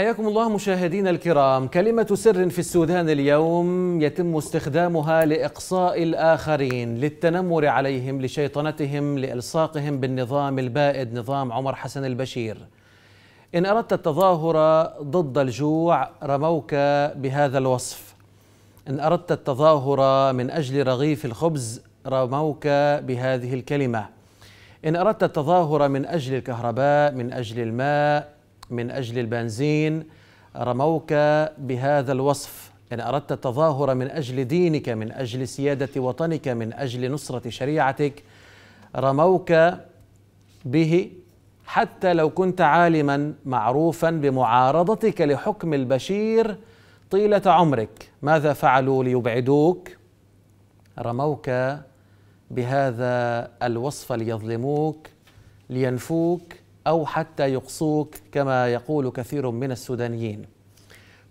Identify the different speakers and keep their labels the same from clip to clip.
Speaker 1: حياكم الله مشاهدينا الكرام كلمة سر في السودان اليوم يتم استخدامها لإقصاء الآخرين للتنمر عليهم لشيطنتهم لإلصاقهم بالنظام البائد نظام عمر حسن البشير إن أردت التظاهر ضد الجوع رموك بهذا الوصف إن أردت التظاهر من أجل رغيف الخبز رموك بهذه الكلمة إن أردت التظاهر من أجل الكهرباء من أجل الماء من أجل البنزين رموك بهذا الوصف إن أردت التظاهر من أجل دينك من أجل سيادة وطنك من أجل نصرة شريعتك رموك به حتى لو كنت عالما معروفا بمعارضتك لحكم البشير طيلة عمرك ماذا فعلوا ليبعدوك رموك بهذا الوصف ليظلموك لينفوك أو حتى يقصوك كما يقول كثير من السودانيين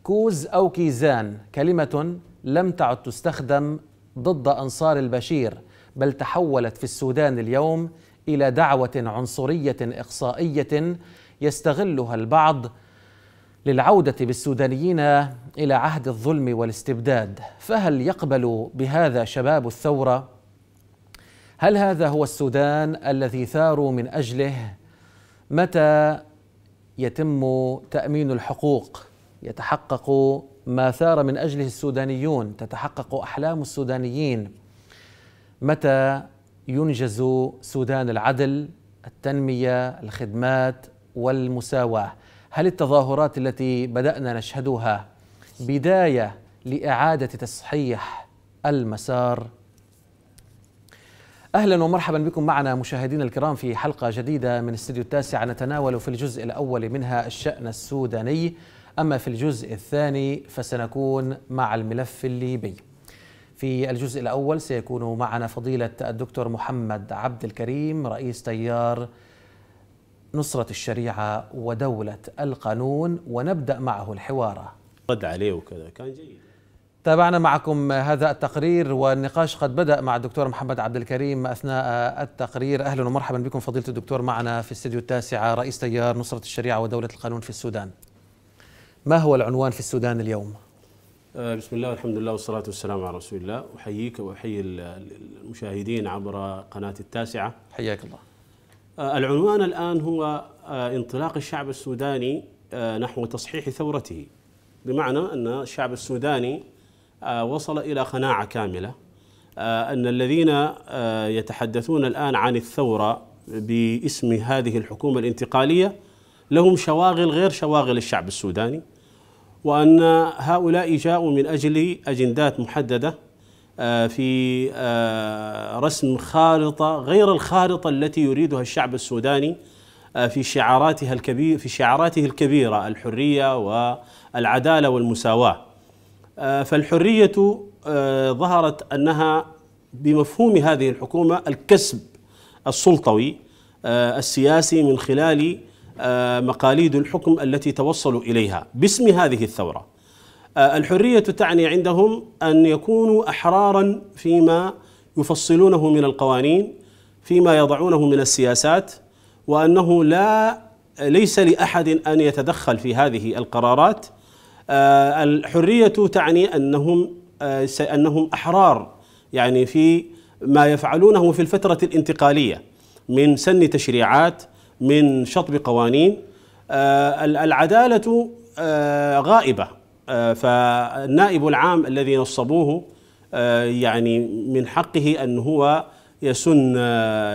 Speaker 1: كوز أو كيزان كلمة لم تعد تستخدم ضد أنصار البشير بل تحولت في السودان اليوم إلى دعوة عنصرية إقصائية يستغلها البعض للعودة بالسودانيين إلى عهد الظلم والاستبداد فهل يقبل بهذا شباب الثورة؟ هل هذا هو السودان الذي ثاروا من أجله متى يتم تامين الحقوق يتحقق ما ثار من اجله السودانيون تتحقق احلام السودانيين متى ينجز سودان العدل التنميه الخدمات والمساواه هل التظاهرات التي بدانا نشهدها بدايه لاعاده تصحيح المسار اهلا ومرحبا بكم معنا مشاهدينا الكرام في حلقه جديده من استديو التاسع نتناول في الجزء الاول منها الشان السوداني اما في الجزء الثاني فسنكون مع الملف الليبي. في الجزء الاول سيكون معنا فضيله الدكتور محمد عبد الكريم رئيس تيار نصرة الشريعة ودولة القانون ونبدأ معه
Speaker 2: الحوار رد عليه وكذا كان جيد
Speaker 1: تابعنا معكم هذا التقرير والنقاش قد بدأ مع الدكتور محمد عبد الكريم أثناء التقرير أهلا ومرحبا بكم فضيلة الدكتور معنا في استديو التاسعة رئيس تيار نصرة الشريعة ودولة القانون في السودان ما هو العنوان في السودان اليوم؟
Speaker 2: آه، بسم الله والحمد لله والصلاة والسلام على رسول الله أحييك وأحيي المشاهدين عبر قناة التاسعة حياك الله آه، العنوان الآن هو آه، انطلاق الشعب السوداني نحو تصحيح ثورته بمعنى أن الشعب السوداني آه، وصل إلى قناعة كاملة آه، أن الذين آه، يتحدثون الآن عن الثورة باسم هذه الحكومة الانتقالية لهم شواغل غير شواغل الشعب السوداني وأن هؤلاء جاءوا من أجل أجندات محددة في رسم خارطة غير الخارطة التي يريدها الشعب السوداني في شعاراتها الكبير في شعاراته الكبيرة الحرية والعدالة والمساواة آه، فالحرية آه، ظهرت أنها بمفهوم هذه الحكومة الكسب السلطوي آه، السياسي من خلال مقاليد الحكم التي توصلوا إليها باسم هذه الثورة الحرية تعني عندهم أن يكونوا أحرارا فيما يفصلونه من القوانين فيما يضعونه من السياسات وأنه لا ليس لأحد أن يتدخل في هذه القرارات آه، الحرية تعني أنهم آه، أنهم أحرار يعني في ما يفعلونه في الفترة الانتقالية من سن تشريعات من شطب قوانين آه، العدالة غائبة فالنائب العام الذي نصبوه يعني من حقه أن هو يسن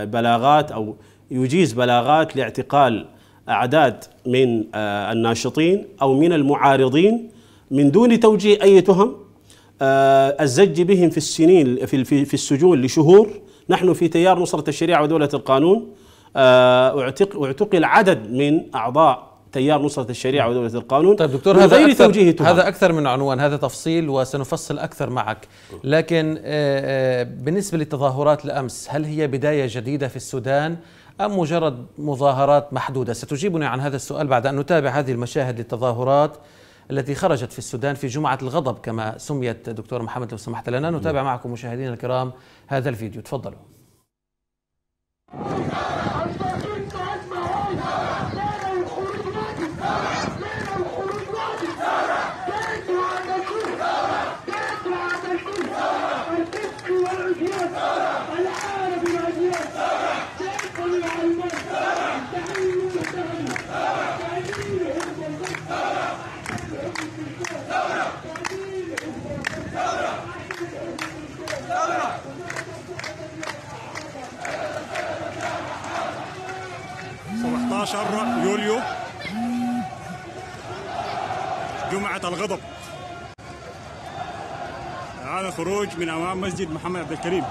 Speaker 2: بلاغات أو يجيز بلاغات لاعتقال أعداد من آه، الناشطين أو من المعارضين من دون توجيه أي تهم آه، الزج بهم في السنين في السجون لشهور نحن في تيار نصرة الشريعة ودولة القانون آه، اعتقل عدد من أعضاء تيار نصرة الشريعة ودولة القانون طيب دكتور هذا غير أكثر توجيه تهم. هذا
Speaker 1: أكثر من عنوان هذا تفصيل وسنفصل أكثر معك لكن بالنسبة للتظاهرات الأمس هل هي بداية جديدة في السودان أم مجرد مظاهرات محدودة ستجيبني عن هذا السؤال بعد أن نتابع هذه المشاهد للتظاهرات التي خرجت في السودان في جمعة الغضب كما سميت دكتور محمد لو سمحت لنا نتابع نعم. معكم مشاهدينا الكرام هذا الفيديو تفضلوا
Speaker 2: 12 يوليو جمعة الغضب هذا خروج من أمام مسجد محمد عبد الكريم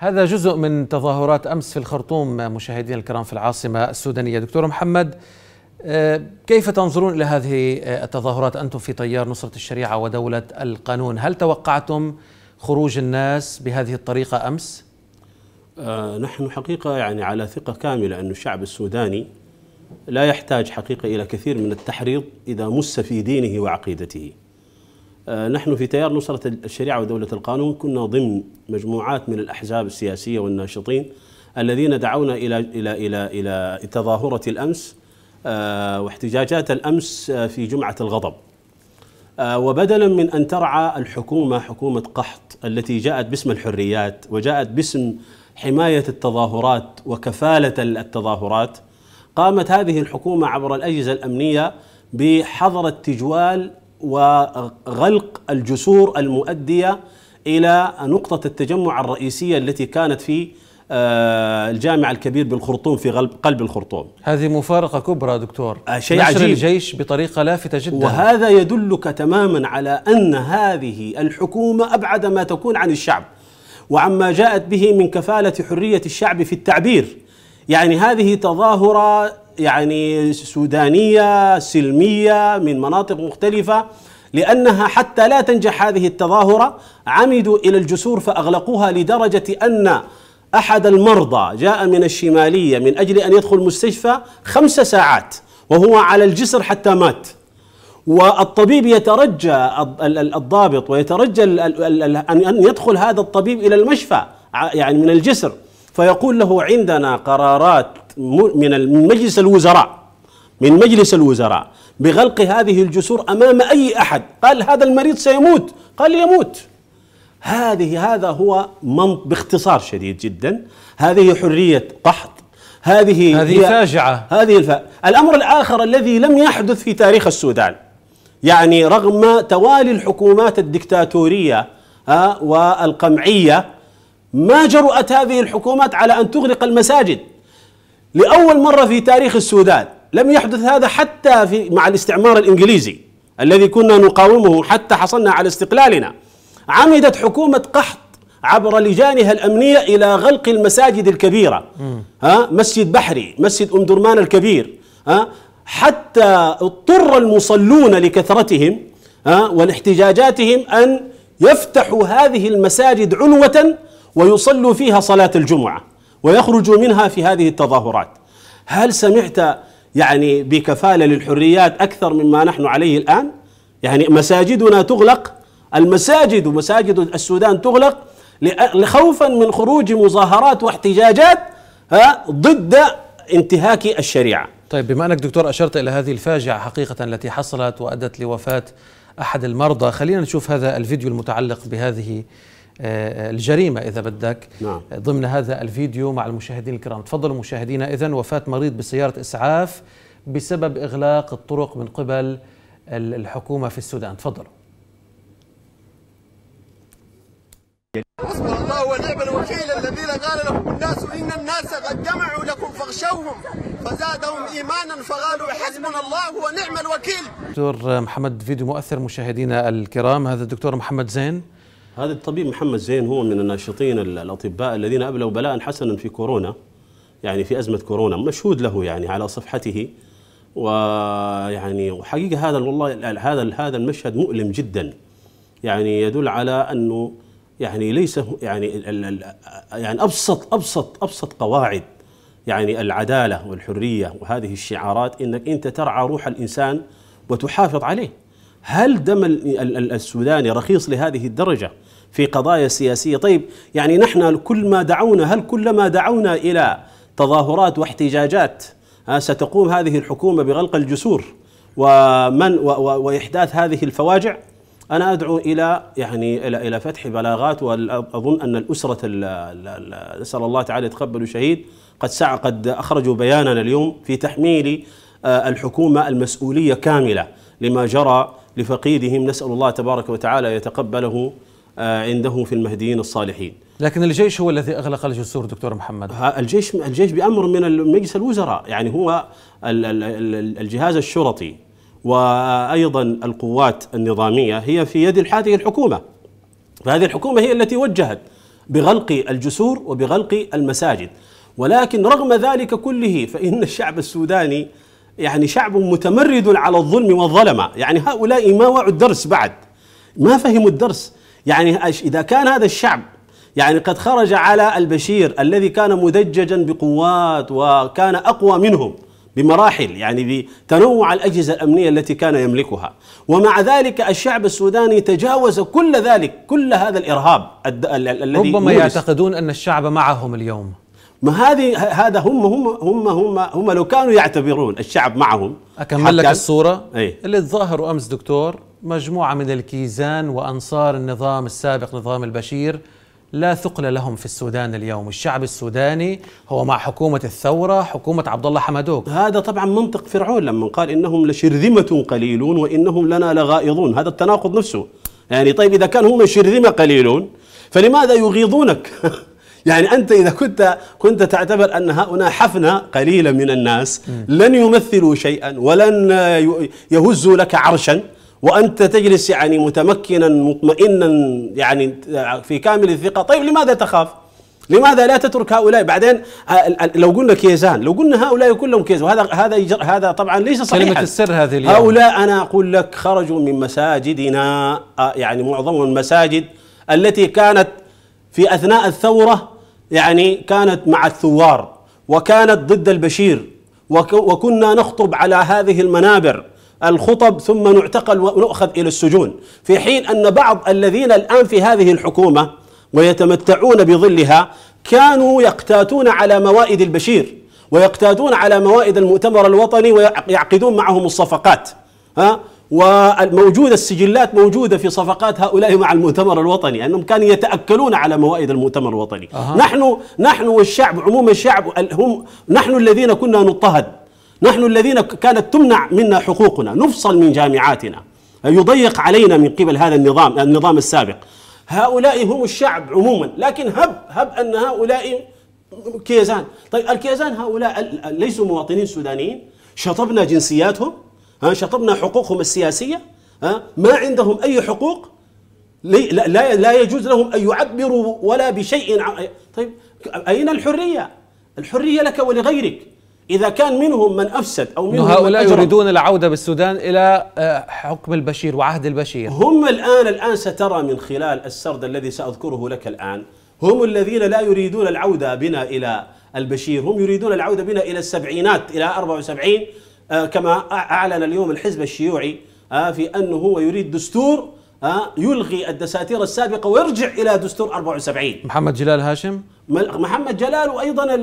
Speaker 1: هذا جزء من تظاهرات امس في الخرطوم مشاهدينا الكرام في العاصمه السودانيه دكتور محمد آه، كيف تنظرون الى هذه آه، التظاهرات انتم في تيار نصره الشريعه ودوله
Speaker 2: القانون هل توقعتم خروج الناس بهذه الطريقه امس آه نحن حقيقه يعني على ثقه كامله ان الشعب السوداني لا يحتاج حقيقه الى كثير من التحريض اذا مس في دينه وعقيدته آه، نحن في تيار نصرة الشريعة ودولة القانون كنا ضمن مجموعات من الأحزاب السياسية والناشطين الذين دعونا إلى إلى إلى إلى تظاهرة الأمس آه، واحتجاجات الأمس آه، في جمعة الغضب وبدلا من أن ترعى الحكومة حكومة قحط التي جاءت باسم الحريات وجاءت باسم حماية التظاهرات وكفالة التظاهرات قامت هذه الحكومة عبر الأجهزة الأمنية بحظر التجوال وغلق الجسور المؤديه الى نقطه التجمع الرئيسيه التي كانت في آه، الجامع الكبير بالخرطوم في قلب الخرطوم هذه مفارقة كبرى دكتور آه، شيء نشر عجيب. الجيش بطريقة لافتة جدا وهذا يدلك تماما على أن هذه الحكومة أبعد ما تكون عن الشعب وعما جاءت به من كفالة حرية الشعب في التعبير يعني هذه تظاهرة يعني سودانية سلمية من مناطق مختلفة لأنها حتى لا تنجح هذه التظاهرة عمدوا إلى الجسور فأغلقوها لدرجة أن أحد المرضى جاء من الشمالية من أجل أن يدخل مستشفى خمس ساعات وهو على الجسر حتى مات والطبيب يترجى الضابط ويترجى أن يدخل هذا الطبيب إلى المشفى يعني من الجسر فيقول له عندنا قرارات من مجلس الوزراء من مجلس الوزراء بغلق هذه الجسور امام اي احد قال هذا المريض سيموت قال يموت هذه هذا هو من باختصار شديد جدا هذه حريه قحط هذه هذه فاجعه هذه الف... الامر الاخر الذي لم يحدث في تاريخ السودان يعني رغم توالي الحكومات الدكتاتوريه آه، والقمعيه ما جرأت هذه الحكومات على ان تغلق المساجد لأول مرة في تاريخ السودان لم يحدث هذا حتى في مع الاستعمار الإنجليزي الذي كنا نقاومه حتى حصلنا على استقلالنا عمدت حكومة قحط عبر لجانها الأمنية إلى غلق المساجد الكبيرة ها مسجد بحري مسجد أم درمان الكبير ها حتى اضطر المصلون لكثرتهم ها ولاحتجاجاتهم أن يفتحوا هذه المساجد علوة ويصلوا فيها صلاة الجمعة ويخرج منها في هذه التظاهرات هل سمعت يعني بكفاله للحريات اكثر مما نحن عليه الان يعني مساجدنا تغلق المساجد ومساجد السودان تغلق لخوفا من خروج مظاهرات واحتجاجات ضد انتهاك الشريعه
Speaker 1: طيب بما انك دكتور اشرت الى هذه الفاجعه حقيقه التي حصلت وادت لوفاه احد المرضى خلينا نشوف هذا الفيديو المتعلق بهذه آه، الجريمة إذا بدك نعم. آه، ضمن هذا الفيديو مع المشاهدين الكرام تفضلوا مشاهدينا إذا وفاة مريض بسيارة إسعاف بسبب إغلاق الطرق من قبل الحكومة في السودان تفضلوا
Speaker 2: حسبي الله ونعم الوكيل الذين قال لهم الناس ان الناس قد جمعوا لكم فاخشوهم فزادهم ايمانا فقالوا حسبنا الله ونعم الوكيل دكتور محمد فيديو مؤثر مشاهدينا الكرام هذا الدكتور محمد زين هذا الطبيب محمد زين هو من الناشطين الاطباء الذين ابلوا بلاء حسنا في كورونا يعني في ازمه كورونا مشهود له يعني على صفحته ويعني وحقيقه هذا والله هذا هذا المشهد مؤلم جدا يعني يدل على انه يعني ليس يعني يعني ابسط ابسط ابسط قواعد يعني العداله والحريه وهذه الشعارات انك انت ترعى روح الانسان وتحافظ عليه هل دم السوداني رخيص لهذه الدرجة في قضايا سياسية طيب يعني نحن كل ما دعونا هل كلما دعونا إلى تظاهرات واحتجاجات ستقوم هذه الحكومة بغلق الجسور ومن وإحداث هذه الفواجع أنا أدعو إلى يعني إلى إلى فتح بلاغات وأظن أن الأسرة نسأل الله تعالى يتقبل شهيد قد سعى قد أخرجوا بيانا اليوم في تحميل آه، الحكومة المسؤولية كاملة لما جرى لفقيدهم نسأل الله تبارك وتعالى يتقبله آه، عنده في المهديين الصالحين لكن الجيش هو الذي اغلق الجسور دكتور محمد الجيش الجيش بامر من مجلس الوزراء يعني هو الجهاز الشرطي وايضا القوات النظاميه هي في يد هذه الحكومه فهذه الحكومه هي التي وجهت بغلق الجسور وبغلق المساجد ولكن رغم ذلك كله فان الشعب السوداني يعني شعب متمرد على الظلم والظلمة يعني هؤلاء ما وعوا الدرس بعد ما فهموا الدرس يعني إذا كان هذا الشعب يعني قد خرج على البشير الذي كان مدججا بقوات وكان أقوى منهم بمراحل يعني بتنوع الأجهزة الأمنية التي كان يملكها ومع ذلك الشعب السوداني تجاوز كل ذلك كل هذا الإرهاب الذي ربما يعتقدون أن الشعب معهم اليوم ما هذه هذا هم هم هم هم هم لو كانوا يعتبرون الشعب معهم اكمل لك الصوره ايه؟
Speaker 1: اللي تظاهروا امس دكتور مجموعه من الكيزان وانصار النظام السابق نظام البشير لا ثقل لهم في السودان اليوم الشعب
Speaker 2: السوداني هو مع حكومة الثورة حكومة عبد الله حمدوك هذا طبعا منطق فرعون لما قال إنهم لشرذمة قليلون وإنهم لنا لغائضون هذا التناقض نفسه يعني طيب إذا كان هم شرذمة قليلون فلماذا يغيظونك يعني أنت إذا كنت كنت تعتبر أن هؤلاء حفنة قليلة من الناس لن يمثلوا شيئا ولن يهزوا لك عرشا وأنت تجلس يعني متمكنا مطمئنا يعني في كامل الثقة طيب لماذا تخاف؟ لماذا لا تترك هؤلاء بعدين آه، لو قلنا كيزان لو قلنا هؤلاء كلهم كيز وهذا هذا هذا طبعا ليس صحيحا كلمه السر هذه اليوم هؤلاء انا اقول لك خرجوا من مساجدنا آه، يعني معظمهم المساجد التي كانت في اثناء الثوره يعني كانت مع الثوار وكانت ضد البشير وكنا نخطب على هذه المنابر الخطب ثم نعتقل ونؤخذ الى السجون في حين ان بعض الذين الان في هذه الحكومه ويتمتعون بظلها كانوا يقتاتون على موائد البشير ويقتادون على موائد المؤتمر الوطني ويعقدون معهم الصفقات ها والموجودة السجلات موجودة في صفقات هؤلاء مع المؤتمر الوطني أنهم كانوا يتأكلون على موائد المؤتمر الوطني أه. نحن نحن والشعب عموم الشعب هم نحن الذين كنا نضطهد نحن الذين كانت تمنع منا حقوقنا نفصل من جامعاتنا يضيق علينا من قبل هذا النظام النظام السابق هؤلاء هم الشعب عموما لكن هب هب أن هؤلاء كيزان طيب الكيزان هؤلاء ليسوا مواطنين سودانيين شطبنا جنسياتهم ها شطبنا حقوقهم السياسية ها ما عندهم أي حقوق لا, لا, لا يجوز لهم أن يعبروا ولا بشيء عن طيب أين الحرية الحرية لك ولغيرك إذا كان منهم من أفسد أو منهم هؤلاء من يريدون العودة بالسودان إلى آه، حكم البشير وعهد البشير هم الآن الآن سترى من خلال السرد الذي سأذكره لك الآن هم الذين لا يريدون العودة بنا إلى البشير هم يريدون العودة بنا إلى السبعينات إلى 74 آه، كما أعلن اليوم الحزب الشيوعي آه، في أنه هو يريد دستور آه، يلغي الدساتير السابقة ويرجع إلى دستور 74 محمد
Speaker 1: جلال هاشم
Speaker 2: محمد جلال وأيضا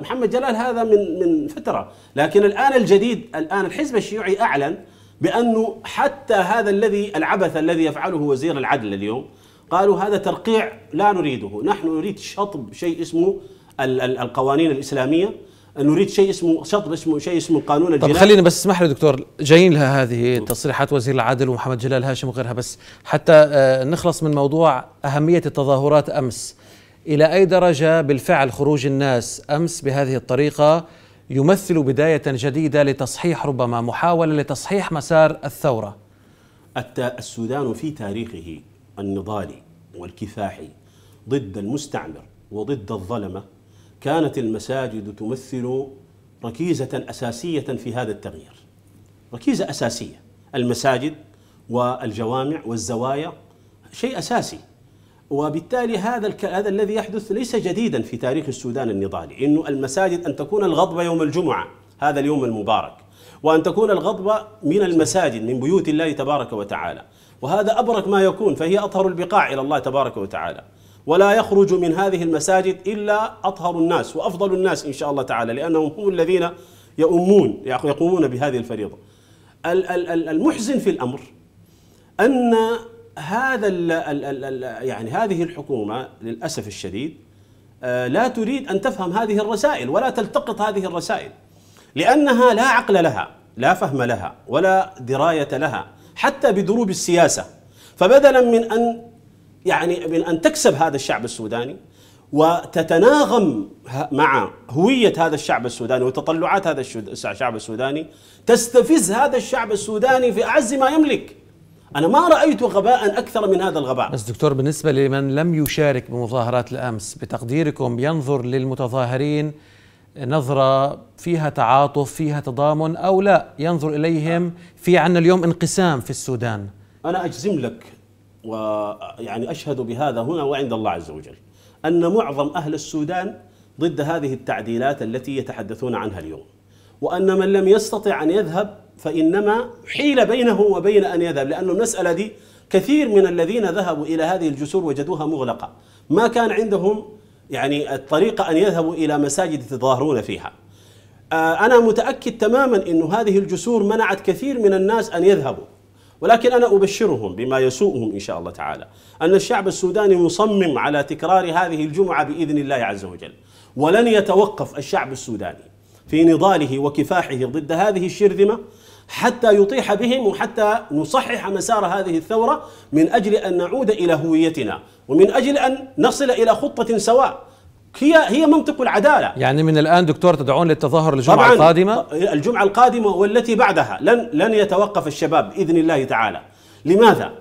Speaker 2: محمد جلال هذا من من فترة لكن الآن الجديد الآن الحزب الشيوعي أعلن بأنه حتى هذا الذي العبث الذي يفعله وزير العدل اليوم قالوا هذا ترقيع لا نريده نحن نريد شطب شيء اسمه القوانين الإسلامية نريد شيء اسمه شطب اسمه شيء اسمه قانون الجنائي طب خليني بس
Speaker 1: اسمح لي دكتور جايين لها هذه تصريحات وزير العدل ومحمد جلال هاشم وغيرها بس حتى آه، نخلص من موضوع اهميه التظاهرات امس الى اي درجه بالفعل خروج الناس امس بهذه الطريقه يمثل بدايه جديده لتصحيح ربما محاوله لتصحيح مسار الثوره
Speaker 2: السودان في تاريخه النضالي والكفاحي ضد المستعمر وضد الظلمه كانت المساجد تمثل ركيزة أساسية في هذا التغيير ركيزة أساسية المساجد والجوامع والزوايا شيء أساسي وبالتالي هذا الك... هذا الذي يحدث ليس جديدا في تاريخ السودان النضالي انه المساجد ان تكون الغضبه يوم الجمعه هذا اليوم المبارك وان تكون الغضبه من المساجد من بيوت الله تبارك وتعالى وهذا ابرك ما يكون فهي اطهر البقاع الى الله تبارك وتعالى ولا يخرج من هذه المساجد إلا أطهر الناس وأفضل الناس إن شاء الله تعالى لأنهم هم الذين يؤمون يقومون بهذه الفريضة المحزن في الأمر أن هذا الـ ال ال يعني هذه الحكومة للأسف الشديد آه، لا تريد أن تفهم هذه الرسائل ولا تلتقط هذه الرسائل لأنها لا عقل لها لا فهم لها ولا دراية لها حتى بدروب السياسة فبدلا من أن يعني من أن تكسب هذا الشعب السوداني وتتناغم مع هوية هذا الشعب السوداني وتطلعات هذا الشعب السوداني تستفز هذا الشعب السوداني في أعز ما يملك أنا ما رأيت غباء أكثر من هذا الغباء
Speaker 1: بس دكتور بالنسبة لمن لم يشارك بمظاهرات الأمس بتقديركم ينظر للمتظاهرين نظرة فيها تعاطف فيها تضامن أو لا ينظر إليهم في عنا اليوم انقسام في السودان
Speaker 2: أنا أجزم لك ويعني أشهد بهذا هنا وعند الله عز وجل أن معظم أهل السودان ضد هذه التعديلات التي يتحدثون عنها اليوم وأن من لم يستطع أن يذهب فإنما حيل بينه وبين أن يذهب لأن المسألة دي كثير من الذين ذهبوا إلى هذه الجسور وجدوها مغلقة ما كان عندهم يعني الطريقة أن يذهبوا إلى مساجد يتظاهرون فيها آه، أنا متأكد تماما أن هذه الجسور منعت كثير من الناس أن يذهبوا ولكن أنا أبشرهم بما يسوءهم إن شاء الله تعالى أن الشعب السوداني مصمم على تكرار هذه الجمعة بإذن الله عز وجل ولن يتوقف الشعب السوداني في نضاله وكفاحه ضد هذه الشرذمة حتى يطيح بهم وحتى نصحح مسار هذه الثورة من أجل أن نعود إلى هويتنا ومن أجل أن نصل إلى خطة سواء هي هي منطق العداله يعني
Speaker 1: من الان دكتور تدعون للتظاهر الجمعه طبعاً القادمه
Speaker 2: الجمعه القادمه والتي بعدها لن لن يتوقف الشباب باذن الله تعالى لماذا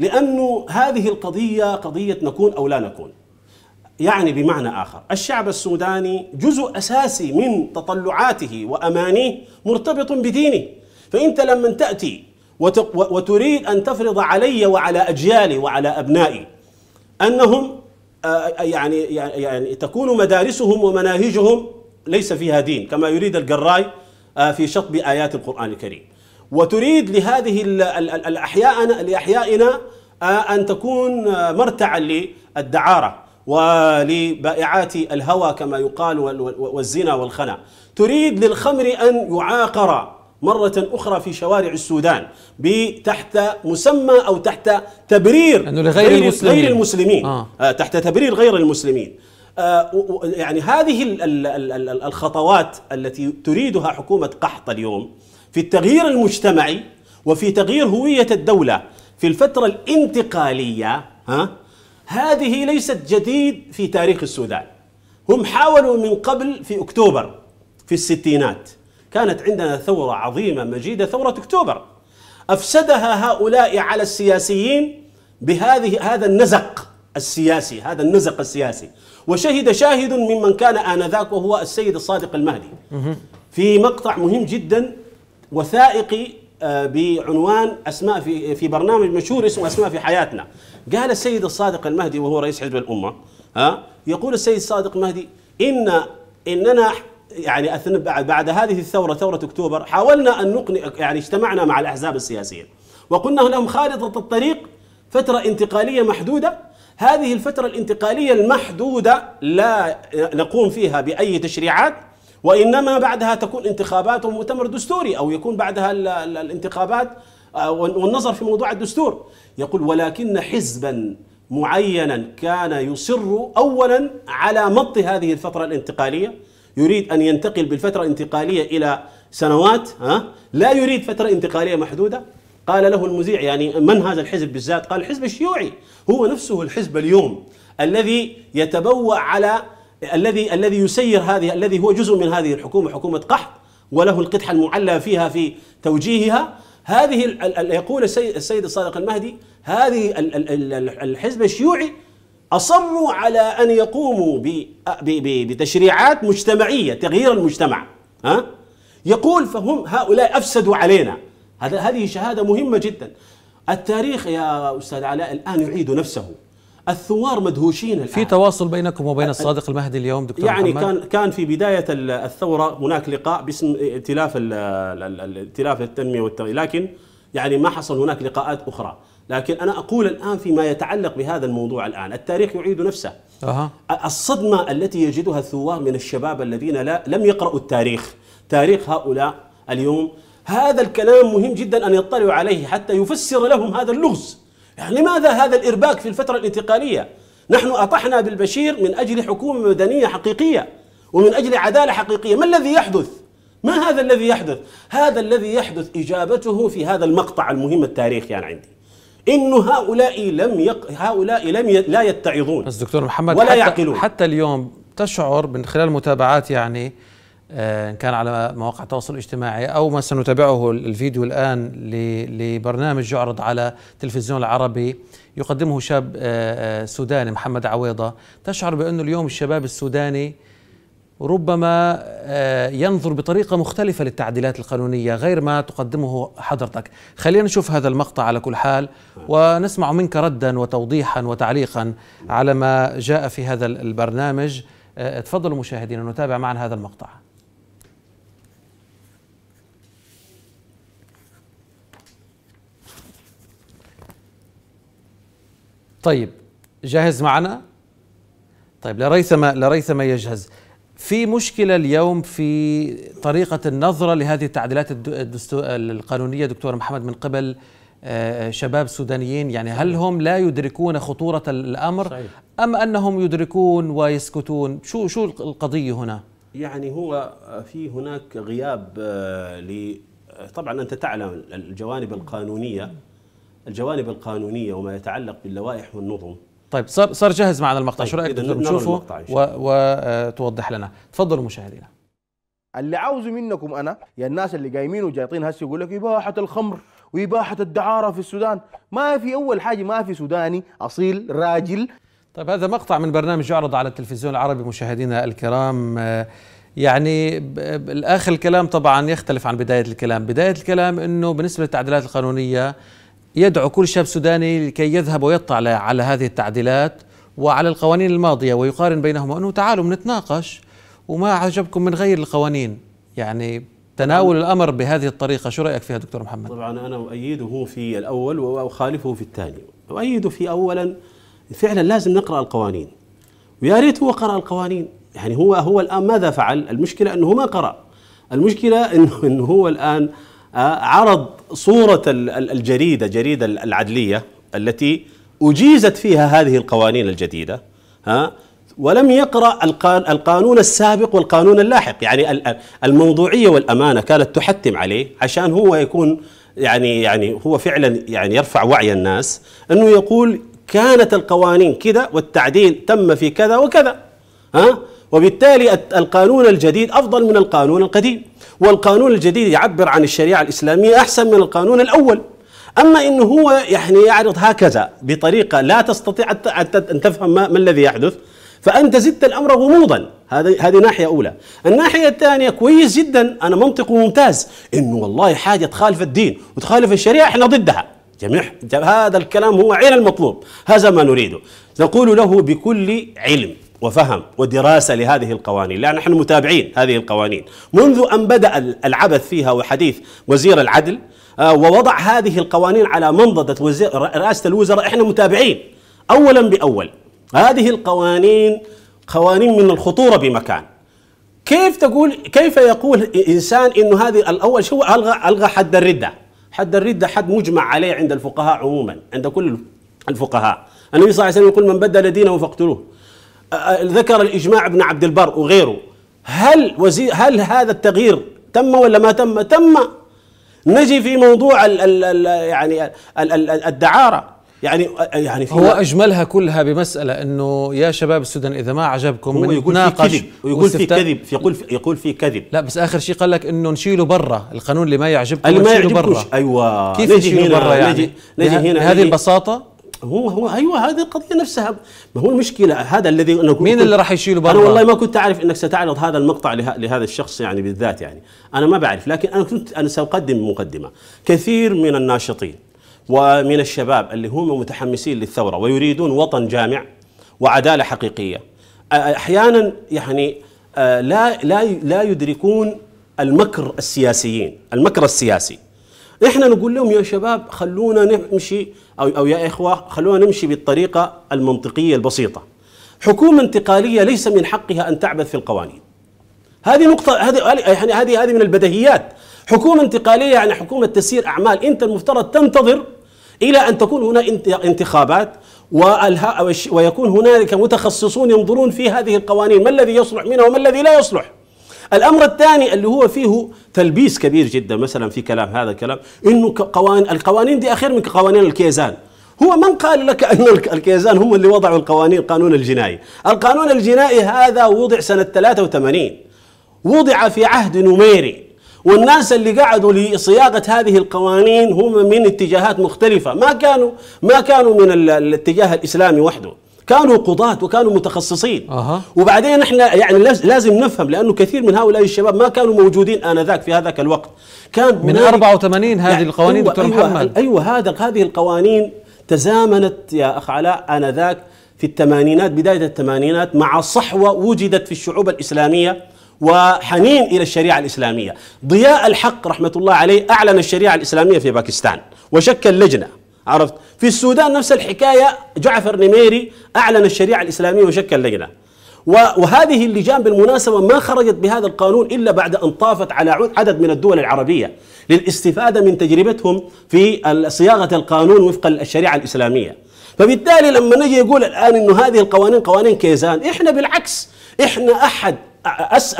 Speaker 2: لانه هذه القضيه قضيه نكون او لا نكون يعني بمعنى اخر الشعب السوداني جزء اساسي من تطلعاته وامانيه مرتبط بدينه فانت لما تاتي وتريد ان تفرض علي وعلى اجيالي وعلى ابنائي انهم آه، آه، يعني يعني تكون مدارسهم ومناهجهم ليس فيها دين كما يريد الجراي آه، في شطب آيات القرآن الكريم وتريد لهذه الأحياء لأحيائنا أن تكون مرتعا للدعارة ولبائعات الهوى كما يقال والزنا والخنا تريد للخمر أن يعاقر مرة أخرى في شوارع السودان تحت مسمى أو تحت تبرير أنه لغير غير المسلمين, غير المسلمين. آه. آه تحت تبرير غير المسلمين آه يعني هذه الخطوات التي تريدها حكومة قحط اليوم في التغيير المجتمعي وفي تغيير هوية الدولة في الفترة الانتقالية ها هذه ليست جديد في تاريخ السودان هم حاولوا من قبل في أكتوبر في الستينات كانت عندنا ثورة عظيمة مجيدة ثورة أكتوبر أفسدها هؤلاء على السياسيين بهذه هذا النزق السياسي هذا النزق السياسي وشهد شاهد ممن كان آنذاك وهو السيد الصادق المهدي في مقطع مهم جدا وثائقي آه، بعنوان أسماء في في برنامج مشهور اسمه أسماء في حياتنا قال السيد الصادق المهدي وهو رئيس حزب الأمة ها يقول السيد الصادق المهدي إن إننا يعني اثناء بعد هذه الثوره ثوره اكتوبر حاولنا ان نقنع يعني اجتمعنا مع الاحزاب السياسيه وقلنا لهم خارطه الطريق فتره انتقاليه محدوده هذه الفتره الانتقاليه المحدوده لا نقوم فيها باي تشريعات وانما بعدها تكون انتخابات ومؤتمر دستوري او يكون بعدها الانتخابات آه، والنظر في موضوع الدستور يقول ولكن حزبا معينا كان يصر اولا على مط هذه الفتره الانتقاليه يريد أن ينتقل بالفترة الانتقالية إلى سنوات ها لا يريد فترة انتقالية محدودة قال له المذيع يعني من هذا الحزب بالذات قال الحزب الشيوعي هو نفسه الحزب اليوم الذي يتبوأ على الذي الذي يسير هذه الذي هو جزء من هذه الحكومة حكومة قحط وله القدح المعلّة فيها في توجيهها هذه يقول السيد الصادق المهدي هذه الحزب الشيوعي أصروا على أن يقوموا بتشريعات مجتمعية تغيير المجتمع ها؟ يقول فهم هؤلاء أفسدوا علينا هذا هذه شهادة مهمة جدا التاريخ يا أستاذ علاء الآن يعيد نفسه الثوار مدهوشين الآن. في
Speaker 1: تواصل بينكم وبين الصادق المهدي اليوم دكتور يعني محمد؟
Speaker 2: كان كان في بدايه الثوره هناك لقاء باسم ائتلاف ائتلاف التنميه والتغيير لكن يعني ما حصل هناك لقاءات اخرى لكن أنا أقول الآن فيما يتعلق بهذا الموضوع الآن التاريخ يعيد نفسه أه. الصدمة التي يجدها الثوار من الشباب الذين لا لم يقرأوا التاريخ تاريخ هؤلاء اليوم هذا الكلام مهم جدا أن يطلعوا عليه حتى يفسر لهم هذا اللغز يعني لماذا هذا الإرباك في الفترة الانتقالية نحن أطحنا بالبشير من أجل حكومة مدنية حقيقية ومن أجل عدالة حقيقية ما الذي يحدث ما هذا الذي يحدث هذا الذي يحدث إجابته في هذا المقطع المهم التاريخي يعني عندي انه هؤلاء لم يق... هؤلاء لم ي... لا يتعظون بس دكتور محمد ولا حتى يعقلون
Speaker 1: حتى اليوم تشعر من خلال متابعات يعني آه، ان كان على مواقع التواصل الاجتماعي او ما سنتابعه الفيديو الان لبرنامج يعرض على التلفزيون العربي يقدمه شاب آه، آه، سوداني محمد عويضه تشعر بانه اليوم الشباب السوداني ربما آه، ينظر بطريقة مختلفة للتعديلات القانونية غير ما تقدمه حضرتك خلينا نشوف هذا المقطع على كل حال ونسمع منك ردا وتوضيحا وتعليقا على ما جاء في هذا البرنامج آه، تفضلوا مشاهدينا نتابع معا هذا المقطع طيب جاهز معنا؟ طيب لريثما لريثما يجهز في مشكلة اليوم في طريقة النظرة لهذه التعديلات القانونية دكتور محمد من قبل آه، شباب سودانيين يعني هل هم لا يدركون خطورة الأمر أم أنهم يدركون ويسكتون شو شو القضية هنا
Speaker 2: يعني هو في هناك غياب آه، ل طبعا أنت تعلم الجوانب القانونية الجوانب القانونية وما يتعلق باللوائح والنظم
Speaker 1: طيب صار صار جاهز معنا المقطع طيب شو رايك دكتور نشوفه وتوضح آه، لنا
Speaker 2: تفضلوا مشاهدينا اللي عاوزه منكم انا يا الناس اللي قايمين وجايطين هسه يقول لك اباحه الخمر واباحه الدعاره في السودان ما في اول حاجه ما في سوداني اصيل راجل
Speaker 1: طيب هذا مقطع من برنامج يعرض على التلفزيون العربي مشاهدينا الكرام آه، يعني الاخر الكلام طبعا يختلف عن بدايه الكلام بدايه الكلام انه بالنسبه للتعديلات القانونيه يدعو كل شاب سوداني لكي يذهب ويطلع على هذه التعديلات وعلى القوانين الماضية ويقارن بينهما أنه تعالوا بنتناقش وما عجبكم من غير القوانين يعني تناول الأمر بهذه الطريقة شو
Speaker 2: رأيك فيها دكتور محمد؟ طبعا أنا أؤيده في الأول وأخالفه في الثاني أؤيده في أولا فعلا لازم نقرأ القوانين ويا ريت هو قرأ القوانين يعني هو هو الآن ماذا فعل؟ المشكلة أنه ما قرأ المشكلة أنه, إنه هو الآن آه، عرض صورة الجريدة جريدة العدلية التي أجيزت فيها هذه القوانين الجديدة ها ولم يقرأ القانون السابق والقانون اللاحق يعني الموضوعية والأمانة كانت تحتم عليه عشان هو يكون يعني يعني هو فعلا يعني يرفع وعي الناس انه يقول كانت القوانين كذا والتعديل تم في كذا وكذا ها وبالتالي القانون الجديد أفضل من القانون القديم والقانون الجديد يعبر عن الشريعة الإسلامية أحسن من القانون الأول أما إنه هو يعني يعرض هكذا بطريقة لا تستطيع أن تفهم ما الذي يحدث فأنت زدت الأمر غموضا هذه هذه ناحية أولى الناحية الثانية كويس جدا أنا منطقه ممتاز إنه والله حاجة تخالف الدين وتخالف الشريعة إحنا ضدها جميع هذا الكلام هو عين المطلوب هذا ما نريده نقول له بكل علم وفهم ودراسه لهذه القوانين، لان نحن متابعين هذه القوانين، منذ ان بدا العبث فيها وحديث وزير العدل آه، ووضع هذه القوانين على منضده رئاسه الوزراء احنا متابعين اولا باول، هذه القوانين قوانين من الخطوره بمكان. كيف تقول كيف يقول انسان انه هذه الاول شو الغى الغى حد الرده، حد الرده حد مجمع عليه عند الفقهاء عموما، عند كل الفقهاء. النبي صلى الله عليه وسلم يقول من بدل دينه فاقتلوه. ذكر الإجماع ابن عبد البر وغيره هل وزير هل هذا التغيير تم ولا ما تم؟ تم نجي في موضوع الـ الـ الـ يعني الـ الـ الدعاره يعني يعني هو
Speaker 1: اجملها كلها بمساله انه يا شباب السودان اذا ما عجبكم هو يقول في كذب ويقول في كذب يقول في يقول في كذب لا بس اخر شيء قال لك انه نشيله برا القانون اللي ما يعجبكم اللي ما يعجبكم برا ايوه كيف نشيله برا يعني نجي, نجي هنا هذه
Speaker 2: البساطه هو هو ايوه هذه القضيه نفسها ما هو المشكله هذا الذي انا كنت مين اللي راح يشيله برا؟ انا والله ما كنت اعرف انك ستعرض هذا المقطع لهذا الشخص يعني بالذات يعني انا ما بعرف لكن انا كنت انا ساقدم مقدمه كثير من الناشطين ومن الشباب اللي هم متحمسين للثوره ويريدون وطن جامع وعداله حقيقيه احيانا يعني آه، لا لا لا يدركون المكر السياسيين المكر السياسي احنا نقول لهم يا شباب خلونا نمشي او او يا اخوه خلونا نمشي بالطريقه المنطقيه البسيطه حكومه انتقاليه ليس من حقها ان تعبث في القوانين هذه نقطه هذه يعني هذه هذه من البدهيات. حكومه انتقاليه يعني حكومه تسيير اعمال انت المفترض تنتظر الى ان تكون هناك انتخابات ويكون هنالك متخصصون ينظرون في هذه القوانين ما الذي يصلح منها وما الذي لا يصلح الأمر الثاني اللي هو فيه تلبيس كبير جدا مثلا في كلام هذا الكلام إنه قوانين القوانين دي أخير من قوانين الكيزان هو من قال لك أن الكيزان هم اللي وضعوا القوانين القانون الجنائي القانون الجنائي هذا وضع سنة 83 وضع في عهد نميري والناس اللي قعدوا لصياغه هذه القوانين هم من اتجاهات مختلفه ما كانوا ما كانوا من الاتجاه الاسلامي وحده كانوا قضاة وكانوا متخصصين أه. وبعدين احنا يعني لازم نفهم لانه كثير من هؤلاء الشباب ما كانوا موجودين انذاك في هذاك الوقت كان من 84 هذه يعني القوانين أيوة دكتور أيوة محمد ايوه هذا هذه القوانين تزامنت يا اخ علاء انذاك في الثمانينات بدايه الثمانينات مع صحوه وجدت في الشعوب الاسلاميه وحنين الى الشريعه الاسلاميه ضياء الحق رحمه الله عليه اعلن الشريعه الاسلاميه في باكستان وشكل لجنه عرفت في السودان نفس الحكاية جعفر نميري أعلن الشريعة الإسلامية وشكل لجنة وهذه اللجان بالمناسبة ما خرجت بهذا القانون إلا بعد أن طافت على عدد من الدول العربية للاستفادة من تجربتهم في صياغة القانون وفق الشريعة الإسلامية فبالتالي لما نجي يقول الآن أن هذه القوانين قوانين كيزان إحنا بالعكس إحنا أحد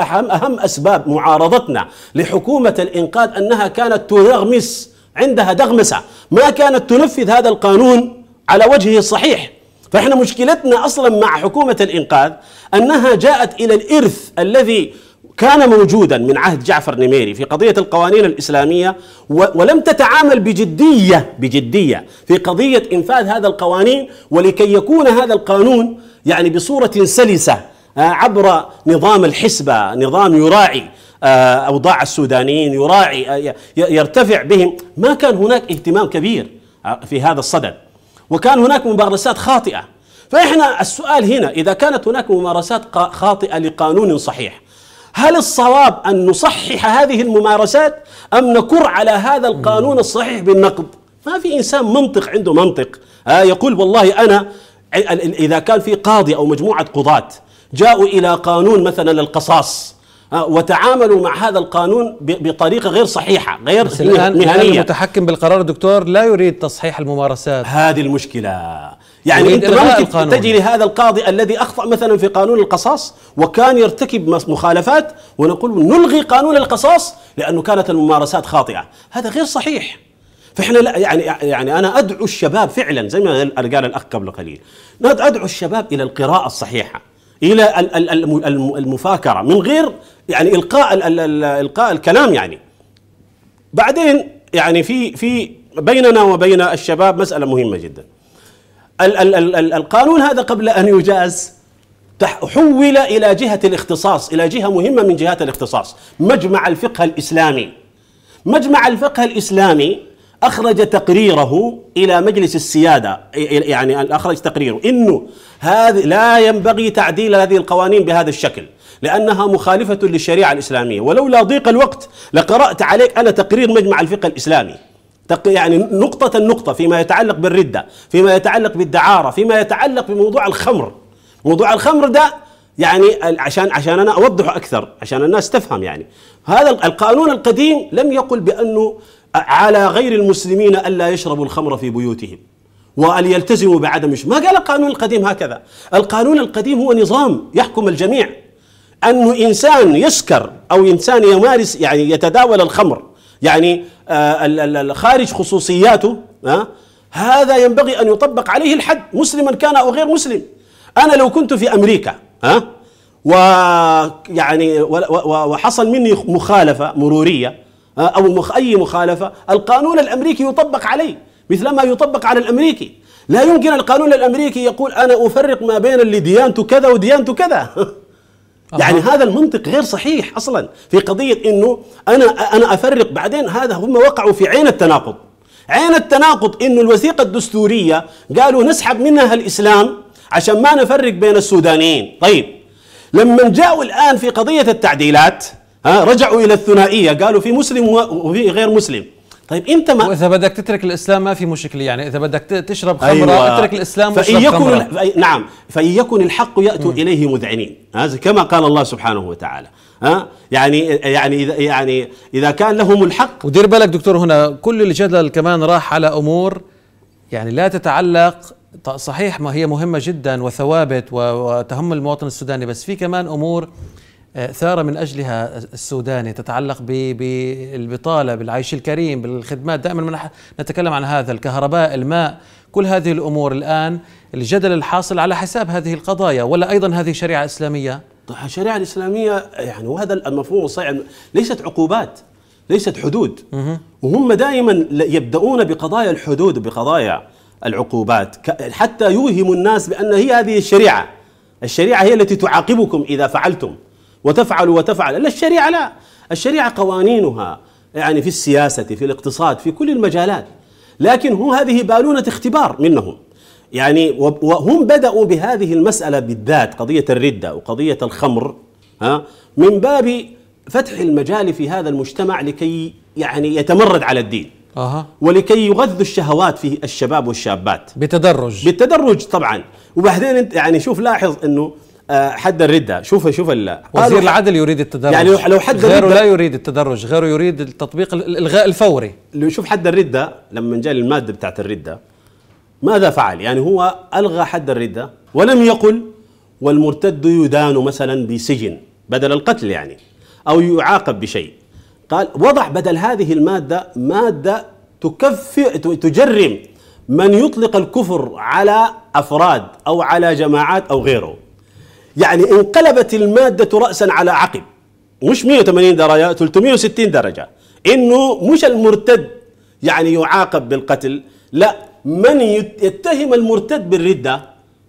Speaker 2: أهم أسباب معارضتنا لحكومة الإنقاذ أنها كانت تغمس عندها دغمسة ما كانت تنفذ هذا القانون على وجهه الصحيح فإحنا مشكلتنا أصلا مع حكومة الإنقاذ أنها جاءت إلى الإرث الذي كان موجودا من عهد جعفر نميري في قضية القوانين الإسلامية ولم تتعامل بجدية بجدية في قضية إنفاذ هذا القوانين ولكي يكون هذا القانون يعني بصورة سلسة آه، عبر نظام الحسبة نظام يراعي آه، أوضاع السودانيين يراعي آه، يرتفع بهم ما كان هناك اهتمام كبير آه، في هذا الصدد وكان هناك ممارسات خاطئة فإحنا السؤال هنا إذا كانت هناك ممارسات خاطئة لقانون صحيح هل الصواب أن نصحح هذه الممارسات أم نكر على هذا القانون الصحيح بالنقد ما في إنسان منطق عنده منطق آه يقول والله أنا إذا كان في قاضي أو مجموعة قضاة جاءوا إلى قانون مثلا القصاص آه، وتعاملوا مع هذا القانون بطريقه غير صحيحه غير بس الآن مهنيه
Speaker 1: المتحكم بالقرار دكتور لا يريد تصحيح الممارسات هذه المشكله
Speaker 2: يعني انت ممكن تجي لهذا القاضي الذي اخطا مثلا في قانون القصاص وكان يرتكب مخالفات ونقول نلغي قانون القصاص لانه كانت الممارسات خاطئه هذا غير صحيح فاحنا لا يعني يعني انا ادعو الشباب فعلا زي ما قال الاخ قبل قليل ادعو الشباب الى القراءه الصحيحه الى المفاكره من غير يعني القاء القاء الكلام يعني بعدين يعني في في بيننا وبين الشباب مساله مهمه جدا القانون هذا قبل ان يجاز حول الى جهه الاختصاص الى جهه مهمه من جهات الاختصاص مجمع الفقه الاسلامي مجمع الفقه الاسلامي أخرج تقريره إلى مجلس السيادة يعني أخرج تقريره إنه هذه لا ينبغي تعديل هذه القوانين بهذا الشكل لأنها مخالفة للشريعة الإسلامية ولولا ضيق الوقت لقرأت عليك أنا تقرير مجمع الفقه الإسلامي يعني نقطة النقطة فيما يتعلق بالردة فيما يتعلق بالدعارة فيما يتعلق بموضوع الخمر موضوع الخمر ده يعني عشان عشان انا اوضحه اكثر عشان الناس تفهم يعني هذا القانون القديم لم يقل بانه على غير المسلمين ألا يشربوا الخمر في بيوتهم وأن يلتزموا بعدم ما قال القانون القديم هكذا القانون القديم هو نظام يحكم الجميع أن إنسان يسكر أو إنسان يمارس يعني يتداول الخمر يعني آه، خارج خصوصياته آه، هذا ينبغي أن يطبق عليه الحد مسلما كان أو غير مسلم أنا لو كنت في أمريكا ها آه، ويعني وحصل مني مخالفة مرورية أو أي مخالفة القانون الأمريكي يطبق عليه مثلما يطبق على الأمريكي لا يمكن القانون الأمريكي يقول أنا أفرق ما بين اللي ديانته كذا وديانته كذا يعني هذا المنطق غير صحيح اصلا في قضيه انه انا انا افرق بعدين هذا هم وقعوا في عين التناقض عين التناقض انه الوثيقه الدستوريه قالوا نسحب منها الاسلام عشان ما نفرق بين السودانيين طيب لما جاءوا الان في قضيه التعديلات ها رجعوا الى الثنائيه قالوا في مسلم وفي غير مسلم
Speaker 1: طيب انت ما واذا بدك تترك الاسلام ما في مشكله يعني اذا بدك تشرب خمره أيوة. اترك الاسلام واشرب يكن خمره
Speaker 2: نعم فان يكن الحق ياتوا اليه مذعنين هذا كما قال الله سبحانه وتعالى ها يعني يعني اذا يعني اذا كان لهم الحق ودير بالك دكتور هنا
Speaker 1: كل الجدل كمان راح على امور يعني لا تتعلق صحيح ما هي مهمه جدا وثوابت وتهم المواطن السوداني بس في كمان امور ثار من اجلها السوداني تتعلق بالبطاله بالعيش الكريم بالخدمات دائما نتكلم عن هذا الكهرباء الماء كل هذه الامور الان
Speaker 2: الجدل الحاصل على
Speaker 1: حساب هذه القضايا ولا ايضا هذه شريعه اسلاميه
Speaker 2: الشريعه طيب، الاسلاميه يعني وهذا المفهوم الصحيح ليست عقوبات ليست حدود وهم دائما يبداون بقضايا الحدود بقضايا العقوبات حتى يوهموا الناس بان هي هذه الشريعه الشريعه هي التي تعاقبكم اذا فعلتم وتفعل وتفعل لا الشريعة لا الشريعة قوانينها يعني في السياسة في الاقتصاد في كل المجالات لكن هو هذه بالونة اختبار منهم يعني وهم بدأوا بهذه المسألة بالذات قضية الردة وقضية الخمر ها من باب فتح المجال في هذا المجتمع لكي يعني يتمرد على الدين أه. ولكي يغذوا الشهوات في الشباب والشابات بتدرج بالتدرج طبعا وبعدين انت يعني شوف لاحظ انه آه، حد الردة شوف شوف وزير العدل يريد التدرج يعني لو حد غيره الردة لا يريد التدرج غيره يريد التطبيق الإلغاء الفوري لو شوف حد الردة لما جاء المادة بتاعت الردة ماذا فعل يعني هو ألغى حد الردة ولم يقل والمرتد يدان مثلا بسجن بدل القتل يعني أو يعاقب بشيء قال وضع بدل هذه المادة مادة تكفئ تجرم من يطلق الكفر على أفراد أو على جماعات أو غيره يعني انقلبت المادة رأسا على عقب مش 180 درجة 360 درجة انه مش المرتد يعني يعاقب بالقتل لا من يتهم المرتد بالردة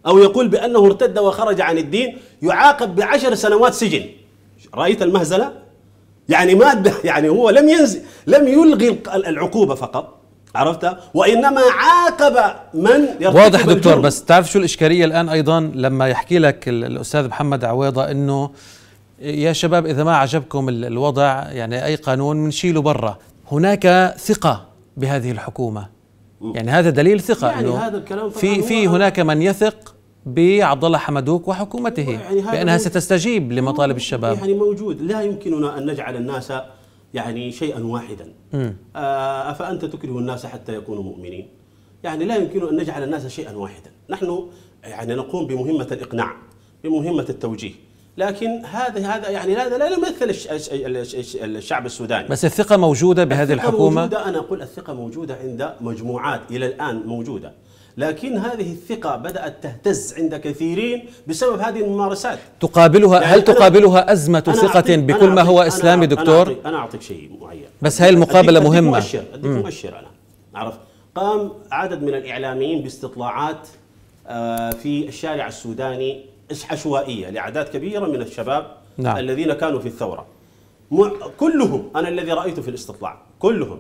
Speaker 2: او يقول بانه ارتد وخرج عن الدين يعاقب بعشر سنوات سجن رأيت المهزلة يعني ما يعني هو لم ينزل لم يلغي العقوبة فقط عرفت وانما عاقب من واضح دكتور بس تعرف
Speaker 1: شو الاشكاليه الان ايضا لما يحكي لك الاستاذ محمد عويضه انه يا شباب اذا ما عجبكم الوضع يعني اي قانون بنشيله برا هناك ثقه بهذه الحكومه يعني هذا دليل ثقه يعني انه هذا
Speaker 2: الكلام في في هناك
Speaker 1: من يثق بعبد الله حمدوك وحكومته يعني بانها ستستجيب لمطالب الشباب يعني
Speaker 2: موجود لا يمكننا ان نجعل الناس يعني شيئا واحدا آه، أفأنت تكره الناس حتى يكونوا مؤمنين يعني لا يمكن أن نجعل الناس شيئا واحدا نحن يعني نقوم بمهمة الإقناع بمهمة التوجيه لكن هذا هذا يعني هذا لا يمثل الشعب السوداني بس
Speaker 1: الثقة موجودة بهذه الثقة الحكومة موجودة
Speaker 2: أنا أقول الثقة موجودة عند مجموعات إلى الآن موجودة لكن هذه الثقة بدأت تهتز عند كثيرين بسبب هذه الممارسات
Speaker 1: تقابلها يعني هل تقابلها أزمة ثقة بكل ما هو إسلامي أنا دكتور؟ أنا أعطيك,
Speaker 2: أنا أعطيك شيء معين بس هاي المقابلة أديك مهمة أديك مؤشر أديك مؤشر أنا عرفت قام عدد من الإعلاميين باستطلاعات آه، في الشارع السوداني عشوائية لأعداد كبيرة من الشباب نعم. الذين كانوا في الثورة كلهم أنا الذي رأيته في الاستطلاع كلهم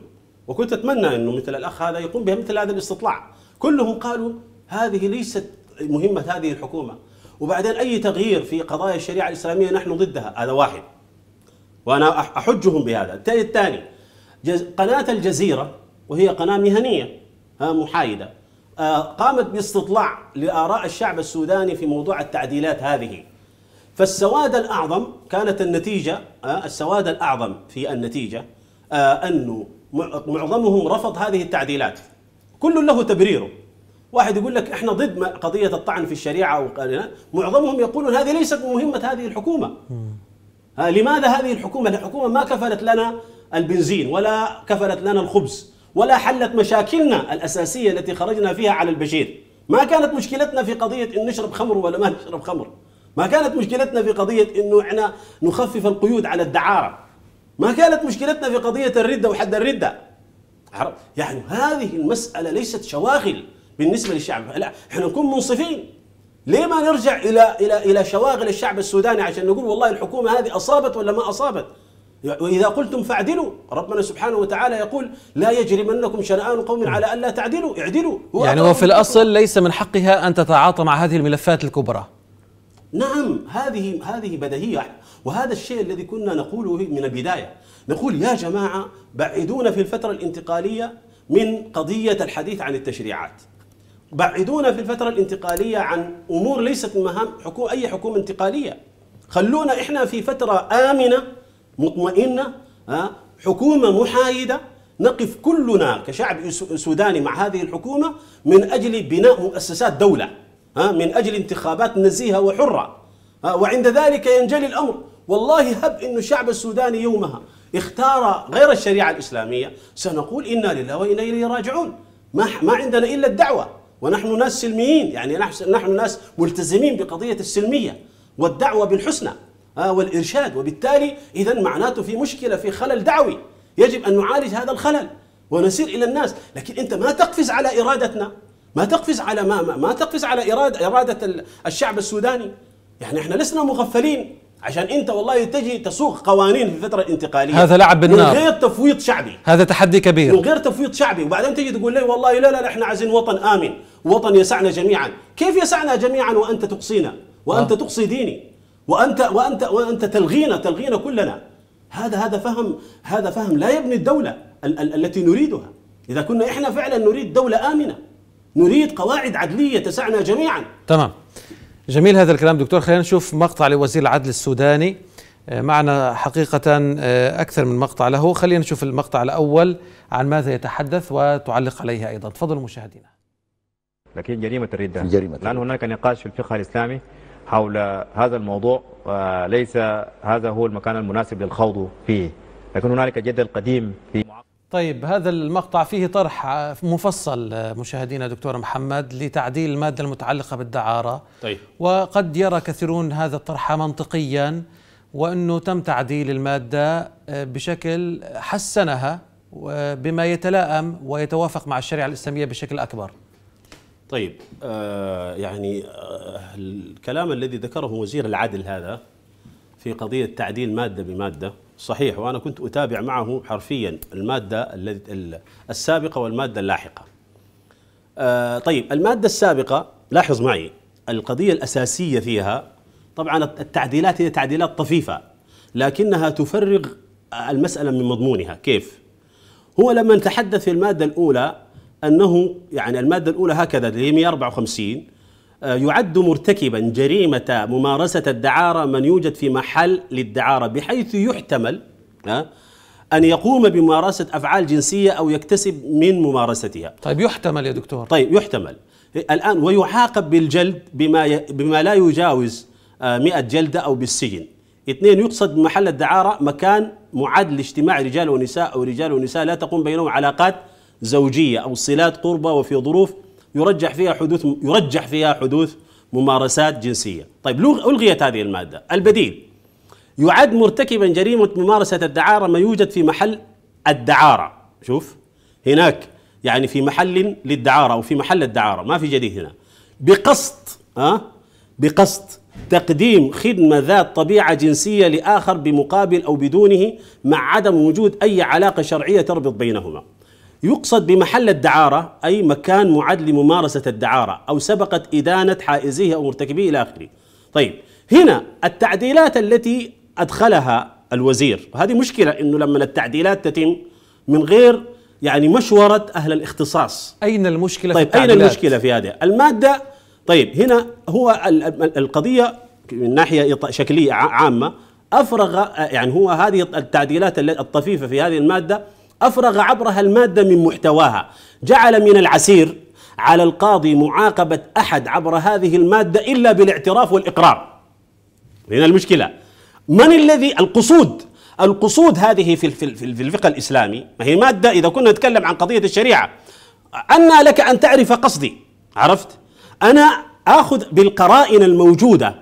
Speaker 2: وكنت أتمنى أنه مثل الأخ هذا يقوم بمثل هذا الاستطلاع كلهم قالوا هذه ليست مهمة هذه الحكومة وبعدين أي تغيير في قضايا الشريعة الإسلامية نحن ضدها هذا واحد وأنا أحجهم بهذا الثاني قناة الجزيرة وهي قناة مهنية محايدة آه، قامت باستطلاع لآراء الشعب السوداني في موضوع التعديلات هذه فالسواد الأعظم كانت النتيجة آه، السواد الأعظم في النتيجة آه، أنه معظمهم رفض هذه التعديلات كل له تبريره واحد يقول لك احنا ضد قضيه الطعن في الشريعه وقالنا معظمهم يقولون هذه ليست من مهمه هذه الحكومه ها لماذا هذه الحكومه الحكومه ما كفلت لنا البنزين ولا كفلت لنا الخبز ولا حلت مشاكلنا الاساسيه التي خرجنا فيها على البشير ما كانت مشكلتنا في قضيه ان نشرب خمر ولا ما نشرب خمر ما كانت مشكلتنا في قضيه انه احنا نخفف القيود على الدعاره ما كانت مشكلتنا في قضيه الرده وحد الرده عرب يعني هذه المسألة ليست شواغل بالنسبة للشعب لا احنا نكون منصفين ليه ما نرجع إلى إلى إلى شواغل الشعب السوداني عشان نقول والله الحكومة هذه أصابت ولا ما أصابت وإذا قلتم فاعدلوا ربنا سبحانه وتعالى يقول لا يجرمنكم شنآن قوم على ألا تعدلوا اعدلوا هو يعني هو في الأصل
Speaker 1: ليس من حقها أن تتعاطى مع هذه الملفات الكبرى
Speaker 2: نعم هذه هذه بديهية وهذا الشيء الذي كنا نقوله من البداية نقول يا جماعة بعدونا في الفترة الانتقالية من قضية الحديث عن التشريعات بعدونا في الفترة الانتقالية عن أمور ليست من مهام حكومة أي حكومة انتقالية خلونا إحنا في فترة آمنة مطمئنة آه، حكومة محايدة نقف كلنا كشعب سوداني مع هذه الحكومة من أجل بناء مؤسسات دولة آه، من أجل انتخابات نزيهة وحرة آه، وعند ذلك ينجلي الأمر والله هب أن الشعب السوداني يومها اختار غير الشريعة الإسلامية سنقول إنا لله وإنا إليه راجعون ما, ما عندنا إلا الدعوة ونحن ناس سلميين يعني نحن ناس ملتزمين بقضية السلمية والدعوة بالحسنى آه، والإرشاد وبالتالي إذا معناته في مشكلة في خلل دعوي يجب أن نعالج هذا الخلل ونسير إلى الناس لكن أنت ما تقفز على إرادتنا ما تقفز على ما ما, ما تقفز على إرادة, إرادة الشعب السوداني يعني احنا لسنا مغفلين عشان انت والله تجي تسوق قوانين في الفتره الانتقاليه هذا لعب بالنار من غير تفويض شعبي
Speaker 1: هذا تحدي كبير من غير
Speaker 2: تفويض شعبي وبعدين تجي تقول لي والله لا لا نحن عايزين وطن امن وطن يسعنا جميعا كيف يسعنا جميعا وانت تقصينا وانت آه. تقصي ديني وانت وانت وانت تلغينا تلغينا كلنا هذا هذا فهم هذا فهم لا يبني الدوله ال ال التي نريدها اذا كنا احنا فعلا نريد دوله امنه نريد قواعد عدليه تسعنا جميعا
Speaker 1: تمام جميل هذا الكلام دكتور خلينا نشوف مقطع لوزير العدل السوداني آه، معنا حقيقة آه، أكثر من مقطع له خلينا نشوف المقطع الأول عن ماذا يتحدث وتعلق عليه أيضا تفضل مشاهدينا
Speaker 2: لكن جريمة الردة جريمة الآن هناك نقاش في الفقه الإسلامي حول هذا الموضوع وليس آه، هذا هو المكان المناسب للخوض فيه لكن هنالك جدل قديم في طيب هذا المقطع
Speaker 1: فيه طرح مفصل مشاهدينا دكتور محمد لتعديل المادة المتعلقة بالدعارة طيب. وقد يرى كثيرون هذا الطرح منطقيا وأنه تم تعديل المادة آه، بشكل حسنها بما يتلائم ويتوافق مع الشريعة الإسلامية بشكل أكبر
Speaker 2: طيب آه يعني آه الكلام الذي ذكره وزير العدل هذا في قضية تعديل مادة بمادة صحيح وأنا كنت أتابع معه حرفيا المادة السابقة والمادة اللاحقة آه، طيب المادة السابقة لاحظ معي القضية الأساسية فيها طبعا التعديلات هي تعديلات طفيفة لكنها تفرغ المسألة من مضمونها كيف؟ هو لما تحدث في المادة الأولى أنه يعني المادة الأولى هكذا اللي هي 154 آه، يعد مرتكبا جريمة ممارسة الدعارة من يوجد في محل للدعارة بحيث يحتمل آه، أن يقوم بممارسة أفعال جنسية أو يكتسب من ممارستها طيب يحتمل يا دكتور طيب يحتمل الآن ويعاقب بالجلد بما, ي... بما لا يجاوز 100 آه، جلدة أو بالسجن اثنين يقصد محل الدعارة مكان معد لاجتماع رجال ونساء أو رجال ونساء لا تقوم بينهم علاقات زوجية أو صلات قربى وفي ظروف يرجح فيها حدوث يرجح فيها حدوث ممارسات جنسيه طيب الغيت هذه الماده البديل يعد مرتكبا جريمه ممارسه الدعاره ما يوجد في محل الدعاره شوف هناك يعني في محل للدعاره او في محل الدعاره ما في جديد هنا بقصد أه؟ بقصد تقديم خدمه ذات طبيعه جنسيه لاخر بمقابل او بدونه مع عدم وجود اي علاقه شرعيه تربط بينهما يقصد بمحل الدعارة أي مكان معد لممارسة الدعارة أو سبقت إدانة حائزيه أو مرتكبيه إلى آخره طيب هنا التعديلات التي أدخلها الوزير وهذه مشكلة أنه لما التعديلات تتم من غير يعني مشورة أهل الاختصاص أين المشكلة طيب في أين المشكلة في هذه المادة طيب هنا هو القضية من ناحية شكلية عامة أفرغ يعني هو هذه التعديلات الطفيفة في هذه المادة أفرغ عبرها المادة من محتواها جعل من العسير على القاضي معاقبة أحد عبر هذه المادة إلا بالاعتراف والإقرار هنا المشكلة من الذي القصود القصود هذه في في في الفقه الإسلامي ما هي مادة إذا كنا نتكلم عن قضية الشريعة أن لك أن تعرف قصدي عرفت أنا آخذ بالقرائن الموجودة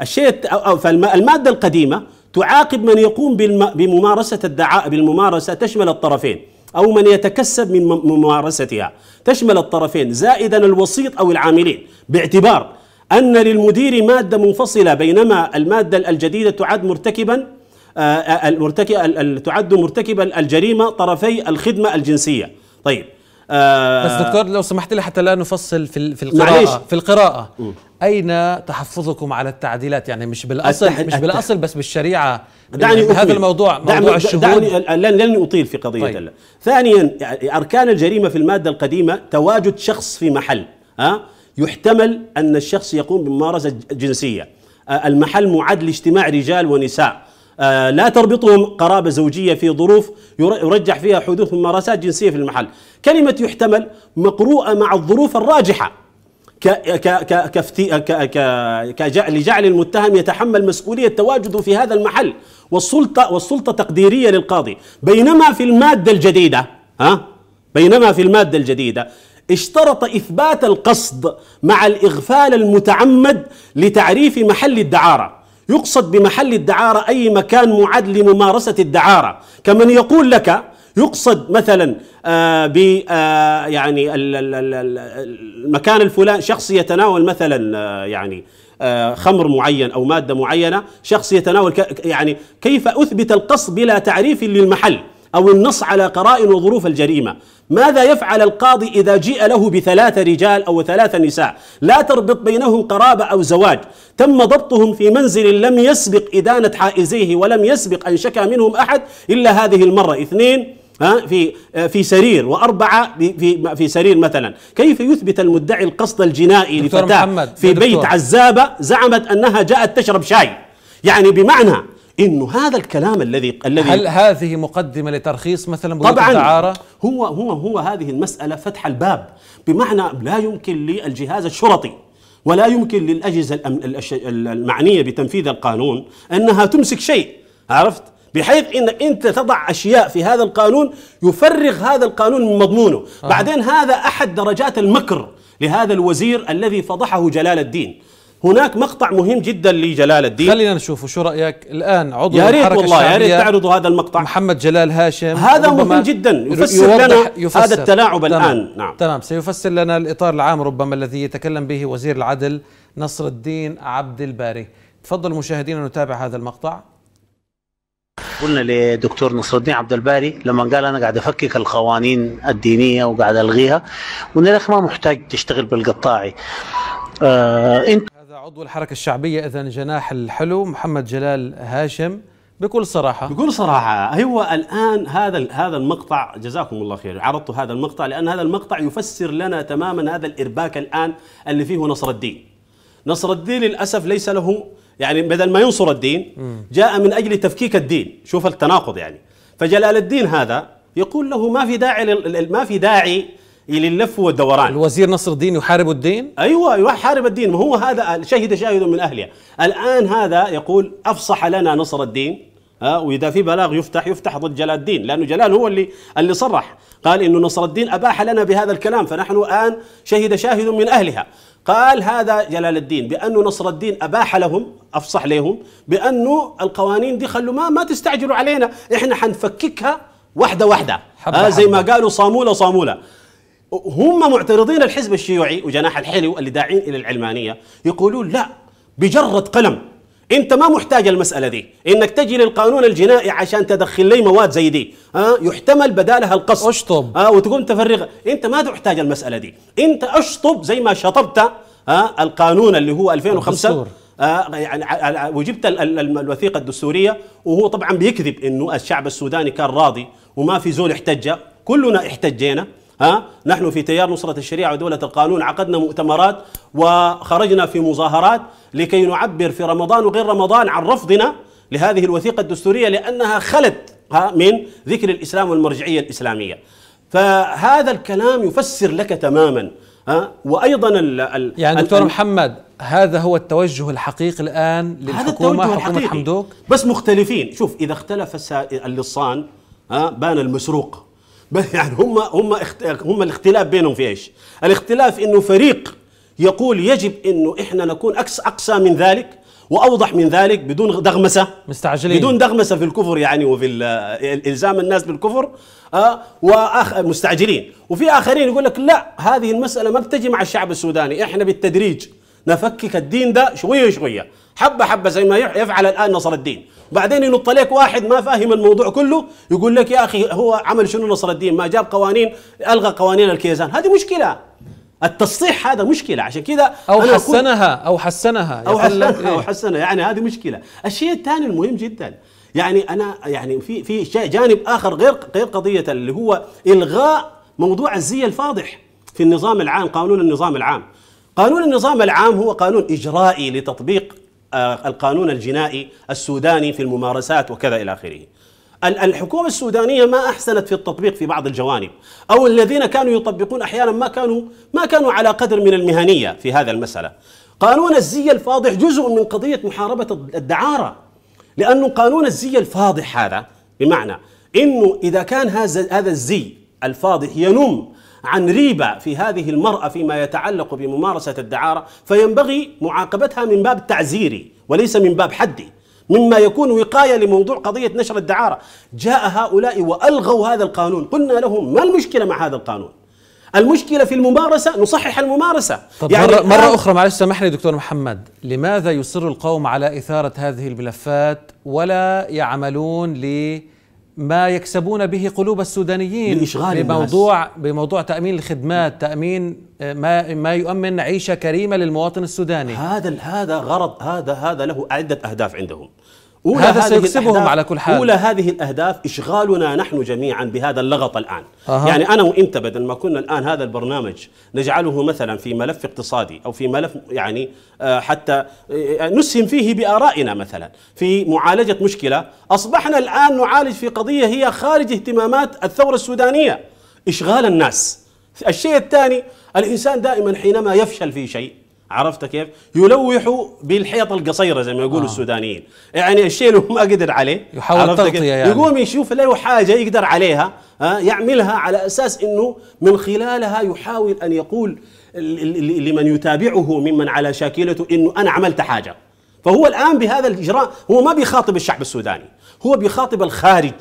Speaker 2: الشيء أو فالمادة القديمة تعاقب من يقوم بممارسة الدعاء بالممارسة تشمل الطرفين أو من يتكسب من ممارستها تشمل الطرفين زائدا الوسيط أو العاملين باعتبار أن للمدير مادة منفصلة بينما المادة الجديدة تعد مرتكبا آه، آه، المرتكب تعد مرتكبا الجريمة طرفي الخدمة الجنسية طيب آه، بس دكتور
Speaker 1: لو سمحت لي حتى لا نفصل في القراءة في القراءة اين تحفظكم على التعديلات يعني مش بالاصل التح... مش بالاصل بس بالشريعه دعني يعني بال... هذا الموضوع دعني موضوع الشهود دعني
Speaker 2: لن لن اطيل في قضيه طيب. الله. ثانيا اركان الجريمه في الماده القديمه تواجد شخص في محل ها يحتمل ان الشخص يقوم بممارسه جنسيه آه، المحل معد لاجتماع رجال ونساء آه، لا تربطهم قرابة زوجية في ظروف يرجح فيها حدوث ممارسات جنسية في المحل كلمة يحتمل مقروءة مع الظروف الراجحة لجعل المتهم يتحمل مسؤولية تواجده في هذا المحل والسلطة, والسلطة تقديرية للقاضي بينما في المادة الجديدة ها بينما في المادة الجديدة اشترط إثبات القصد مع الإغفال المتعمد لتعريف محل الدعارة يقصد بمحل الدعارة أي مكان معد لممارسة الدعارة كمن يقول لك يقصد مثلا آه، ب آه، يعني المكان الفلاني شخص يتناول مثلا آه، يعني خمر معين او ماده معينه شخص يتناول يعني كيف اثبت القصد بلا تعريف للمحل او النص على قرائن وظروف الجريمه ماذا يفعل القاضي اذا جيء له بثلاثه رجال او ثلاثه نساء لا تربط بينهم قرابه او زواج تم ضبطهم في منزل لم يسبق ادانه حائزيه ولم يسبق ان شكى منهم احد الا هذه المره اثنين ها في آه، في سرير واربعه في في سرير مثلا كيف يثبت المدعي القصد الجنائي لفتاه محمد في بيت عزابه زعمت انها جاءت تشرب شاي يعني بمعنى انه هذا الكلام الذي الذي هل هذه مقدمه لترخيص مثلا طبعا الدعارة؟ هو هو هو هذه المساله فتح الباب بمعنى لا يمكن للجهاز الشرطي ولا يمكن للاجهزه المعنيه بتنفيذ القانون انها تمسك شيء عرفت بحيث انك انت تضع اشياء في هذا القانون يفرغ هذا القانون من مضمونه آه. بعدين هذا احد درجات المكر لهذا الوزير الذي فضحه جلال الدين هناك مقطع مهم جدا لجلال الدين خلينا نشوفه شو رايك الان عضو يا ريت والله يا ريت تعرضوا هذا المقطع محمد جلال هاشم هذا مهم جدا يفسر لنا يفسر هذا التلاعب تمام الان نعم
Speaker 1: تمام سيفسر لنا الاطار العام ربما الذي يتكلم به وزير العدل نصر الدين عبد الباري تفضل مشاهدينا نتابع هذا المقطع
Speaker 2: قلنا لدكتور نصر الدين عبد الباري لما قال انا قاعد افكك القوانين الدينيه وقاعد الغيها وان الاخ ما محتاج تشتغل بالقطاعي آه
Speaker 1: انت هذا عضو الحركه الشعبيه اذا جناح الحلو محمد جلال هاشم بكل
Speaker 2: صراحه بكل صراحه هو الان هذا هذا المقطع جزاكم الله خير عرضت هذا المقطع لان هذا المقطع يفسر لنا تماما هذا الارباك الان اللي فيه نصر الدين نصر الدين للاسف ليس له يعني بدل ما ينصر الدين جاء من أجل تفكيك الدين شوف التناقض يعني فجلال الدين هذا يقول له ما في داعي ما في داعي للف والدوران الوزير نصر الدين يحارب الدين ايوه يحارب الدين ما هو هذا شهد شاهد من اهلها الان هذا يقول افصح لنا نصر الدين ها واذا في بلاغ يفتح يفتح ضد جلال الدين لانه جلال هو اللي اللي صرح قال انه نصر الدين اباح لنا بهذا الكلام فنحن الان شهد شاهد من اهلها قال هذا جلال الدين بانه نصر الدين اباح لهم افصح لهم بانه القوانين دي خلوا ما ما تستعجلوا علينا احنا حنفككها واحده واحده آه زي ما قالوا صاموله صاموله هم معترضين الحزب الشيوعي وجناح الحلو اللي داعين الى العلمانيه يقولون لا بجره قلم انت ما محتاج المساله دي انك تجي للقانون الجنائي عشان تدخل لي مواد زي دي ها أه؟ يحتمل بدالها القصف اشطب ها أه؟ وتقوم تفرغ انت ما تحتاج المساله دي انت اشطب زي ما شطبت ها أه؟ القانون اللي هو 2005 الدستور. يعني وجبت الوثيقه الدستوريه وهو طبعا بيكذب انه الشعب السوداني كان راضي وما في زول احتج كلنا احتجينا ها نحن في تيار نصرة الشريعة ودولة القانون عقدنا مؤتمرات وخرجنا في مظاهرات لكي نعبر في رمضان وغير رمضان عن رفضنا لهذه الوثيقة الدستورية لأنها خلت ها من ذكر الإسلام والمرجعية الإسلامية فهذا الكلام يفسر لك تماما ها وايضا ال ال يعني دكتور محمد هذا هو التوجه الحقيقي الان للحكومه هذا التوجه حكومه الحقيقي. حمدوك بس مختلفين شوف اذا اختلف اللصان ها بان المسروق بس يعني هم هم هم الاختلاف بينهم في ايش؟ الاختلاف انه فريق يقول يجب انه احنا نكون اقصى اقصى من ذلك واوضح من ذلك بدون دغمسه مستعجلين بدون دغمسه في الكفر يعني وفي الزام الناس بالكفر آه واخ مستعجلين وفي اخرين يقول لك لا هذه المساله ما بتجي مع الشعب السوداني احنا بالتدريج نفكك الدين ده شويه شويه حبه حبه زي ما يفعل الان نصر الدين بعدين ينط لك واحد ما فاهم الموضوع كله يقول لك يا اخي هو عمل شنو نصر الدين ما جاب قوانين الغى قوانين الكيزان هذه مشكله التصحيح هذا مشكله عشان كذا او حسنها او حسنها او حسنها إيه؟ او حسنها يعني هذه مشكله الشيء الثاني المهم جدا يعني انا يعني في في جانب اخر غير غير قضيه اللي هو الغاء موضوع الزي الفاضح في النظام العام قانون النظام العام قانون النظام العام هو قانون اجرائي لتطبيق آه، القانون الجنائي السوداني في الممارسات وكذا إلى آخره الحكومة السودانية ما أحسنت في التطبيق في بعض الجوانب أو الذين كانوا يطبقون أحيانا ما كانوا ما كانوا على قدر من المهنية في هذا المسألة قانون الزي الفاضح جزء من قضية محاربة الدعارة لأنه قانون الزي الفاضح هذا بمعنى أنه إذا كان هذا الزي الفاضح ينم عن ريبة في هذه المرأة فيما يتعلق بممارسة الدعارة فينبغي معاقبتها من باب تعزيري وليس من باب حدي مما يكون وقاية لموضوع قضية نشر الدعارة جاء هؤلاء وألغوا هذا القانون قلنا لهم ما المشكلة مع هذا القانون المشكلة في الممارسة نصحح الممارسة طب يعني مرة, مرة أخرى معلش سامحني دكتور محمد
Speaker 1: لماذا يصر القوم على إثارة هذه الملفات ولا يعملون لي ما يكسبون به قلوب السودانيين لإشغال بموضوع الناس. بموضوع تأمين الخدمات، تأمين آه، ما ما يؤمن عيشه كريمه للمواطن السوداني.
Speaker 2: هذا هذا غرض هذا هذا له عده اهداف عندهم. أولى هذا سيكسبهم على كل حال أولى هذه الأهداف إشغالنا نحن جميعا بهذا اللغط الآن أه. يعني أنا وإنت بدل ما كنا الآن هذا البرنامج نجعله مثلا في ملف اقتصادي أو في ملف يعني آه، حتى آه، آه، نسهم فيه بآرائنا مثلا في معالجة مشكلة أصبحنا الآن نعالج في قضية هي خارج اهتمامات الثورة السودانية إشغال الناس الشيء الثاني الإنسان دائما حينما يفشل في شيء عرفت كيف؟ يلوح بالحيط القصيره زي ما يقولوا آه. السودانيين، يعني الشيء اللي هو ما قدر عليه يحاول تغطيه يعني يقوم يشوف له حاجه يقدر عليها آه يعملها على اساس انه من خلالها يحاول ان يقول لمن يتابعه ممن على شاكلته انه انا عملت حاجه. فهو الان بهذا الاجراء هو ما بيخاطب الشعب السوداني، هو بيخاطب الخارج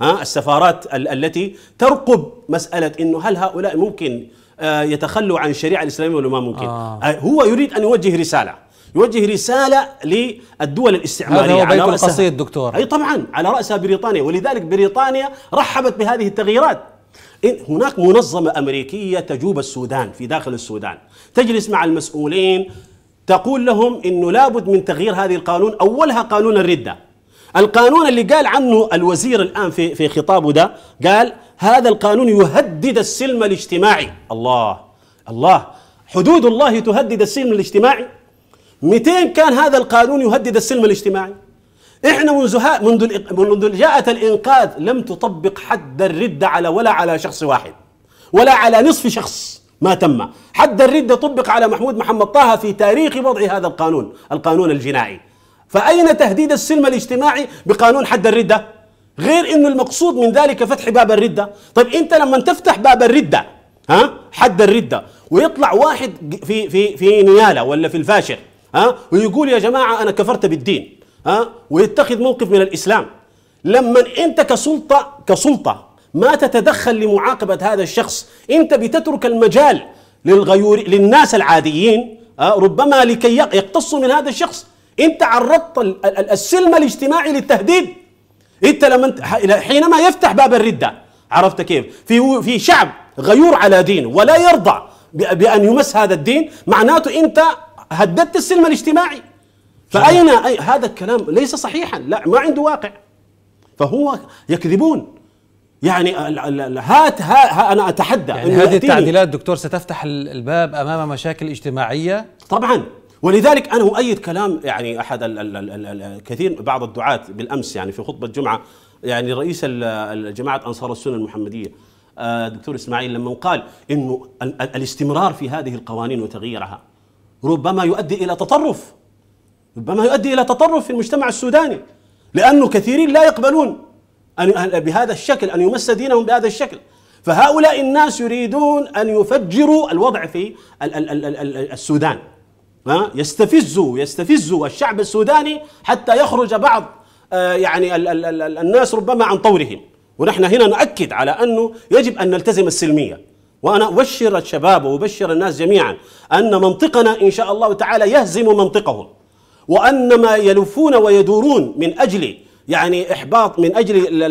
Speaker 2: ها آه، السفارات التي ترقب مساله انه هل هؤلاء ممكن آه، يتخلوا عن الشريعه الاسلاميه ولا ما ممكن آه. آه. هو يريد ان يوجه رساله يوجه رساله للدول الاستعماريه هذا هو على رأسها القصيد دكتور اي طبعا على راسها بريطانيا ولذلك بريطانيا رحبت بهذه التغييرات هناك منظمه امريكيه تجوب السودان في داخل السودان تجلس مع المسؤولين تقول لهم انه لابد من تغيير هذه القانون اولها قانون الرده القانون اللي قال عنه الوزير الآن في, في خطابه ده قال هذا القانون يهدد السلم الاجتماعي الله الله حدود الله تهدد السلم الاجتماعي 200 كان هذا القانون يهدد السلم الاجتماعي احنا منذ منذ منذ جاءت الانقاذ لم تطبق حد الردة على ولا على شخص واحد ولا على نصف شخص ما تم حد الردة طبق على محمود محمد طه في تاريخ وضع هذا القانون القانون الجنائي فأين تهديد السلم الاجتماعي بقانون حد الردة غير أنه المقصود من ذلك فتح باب الردة طيب أنت لما تفتح باب الردة ها حد الردة ويطلع واحد في في في نيالة ولا في الفاشر ها ويقول يا جماعة أنا كفرت بالدين ها ويتخذ موقف من الإسلام لما أنت كسلطة كسلطة ما تتدخل لمعاقبة هذا الشخص أنت بتترك المجال للغيور للناس العاديين ربما لكي يقتصوا من هذا الشخص انت عرضت السلم الاجتماعي للتهديد انت لما حينما يفتح باب الرده عرفت كيف في في شعب غيور على دينه ولا يرضى بان يمس هذا الدين معناته انت هددت السلم الاجتماعي فاين أي هذا الكلام ليس صحيحا لا ما عنده واقع فهو يكذبون يعني هات ها انا اتحدى يعني هذه التعديلات
Speaker 1: دكتور ستفتح الباب امام مشاكل اجتماعيه
Speaker 2: طبعا ولذلك انا اؤيد كلام يعني احد الكثير بعض الدعاة بالامس يعني في خطبه جمعه يعني رئيس جماعه انصار السنه المحمديه دكتور اسماعيل لما قال انه الاستمرار في هذه القوانين وتغييرها ربما يؤدي الى تطرف ربما يؤدي الى تطرف في المجتمع السوداني لانه كثيرين لا يقبلون أن بهذا الشكل ان يمس دينهم بهذا الشكل فهؤلاء الناس يريدون ان يفجروا الوضع في السودان يستفزوا يستفزوا الشعب السوداني حتى يخرج بعض آه، يعني الناس ربما عن طورهم ونحن هنا نؤكد على أنه يجب أن نلتزم السلمية وأنا أبشر الشباب وأبشر الناس جميعا أن منطقنا إن شاء الله تعالى يهزم منطقهم وأن ما يلفون ويدورون من أجل يعني إحباط من أجل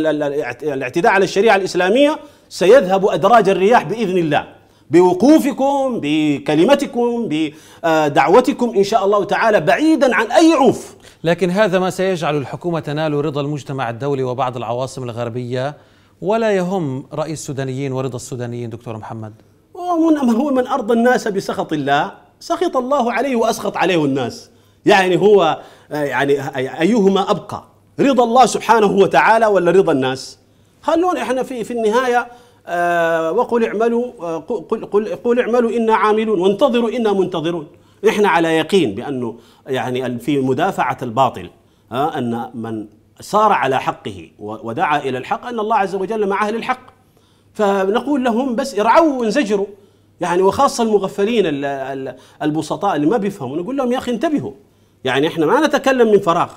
Speaker 2: الاعتداء على الشريعة الإسلامية سيذهب أدراج الرياح بإذن الله بوقوفكم بكلمتكم بدعوتكم ان شاء الله تعالى بعيدا عن اي عنف
Speaker 1: لكن هذا ما سيجعل الحكومه تنال رضا المجتمع الدولي وبعض العواصم الغربيه ولا يهم راي السودانيين ورضا السودانيين دكتور محمد
Speaker 2: ومن هو من ارضى الناس بسخط الله سخط الله عليه واسخط عليه الناس يعني هو يعني ايهما ابقى رضا الله سبحانه وتعالى ولا رضا الناس خلونا احنا في في النهايه آه، وقل اعملوا آه، قل, قل, قل اعملوا إنا عاملون وانتظروا إنا منتظرون نحن على يقين بأنه يعني في مدافعة الباطل آه، أن من سار على حقه ودعا إلى الحق أن الله عز وجل مع أهل الحق فنقول لهم بس ارعوا وانزجروا يعني وخاصة المغفلين البسطاء اللي ما بيفهموا نقول لهم يا أخي انتبهوا يعني احنا ما نتكلم من فراغ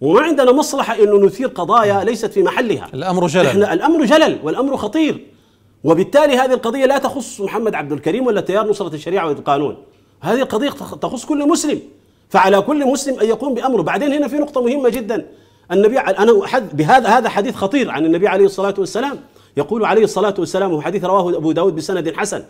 Speaker 2: وما عندنا مصلحة انه نثير قضايا ليست في محلها الأمر جلل احنا الأمر جلل والأمر خطير وبالتالي هذه القضية لا تخص محمد عبد الكريم ولا تيار نصرة الشريعة والقانون هذه القضية تخص كل مسلم فعلى كل مسلم أن يقوم بأمره بعدين هنا في نقطة مهمة جدا النبي أنا أحد بهذا هذا حديث خطير عن النبي عليه الصلاة والسلام يقول عليه الصلاة والسلام وحديث رواه أبو داود بسند حسن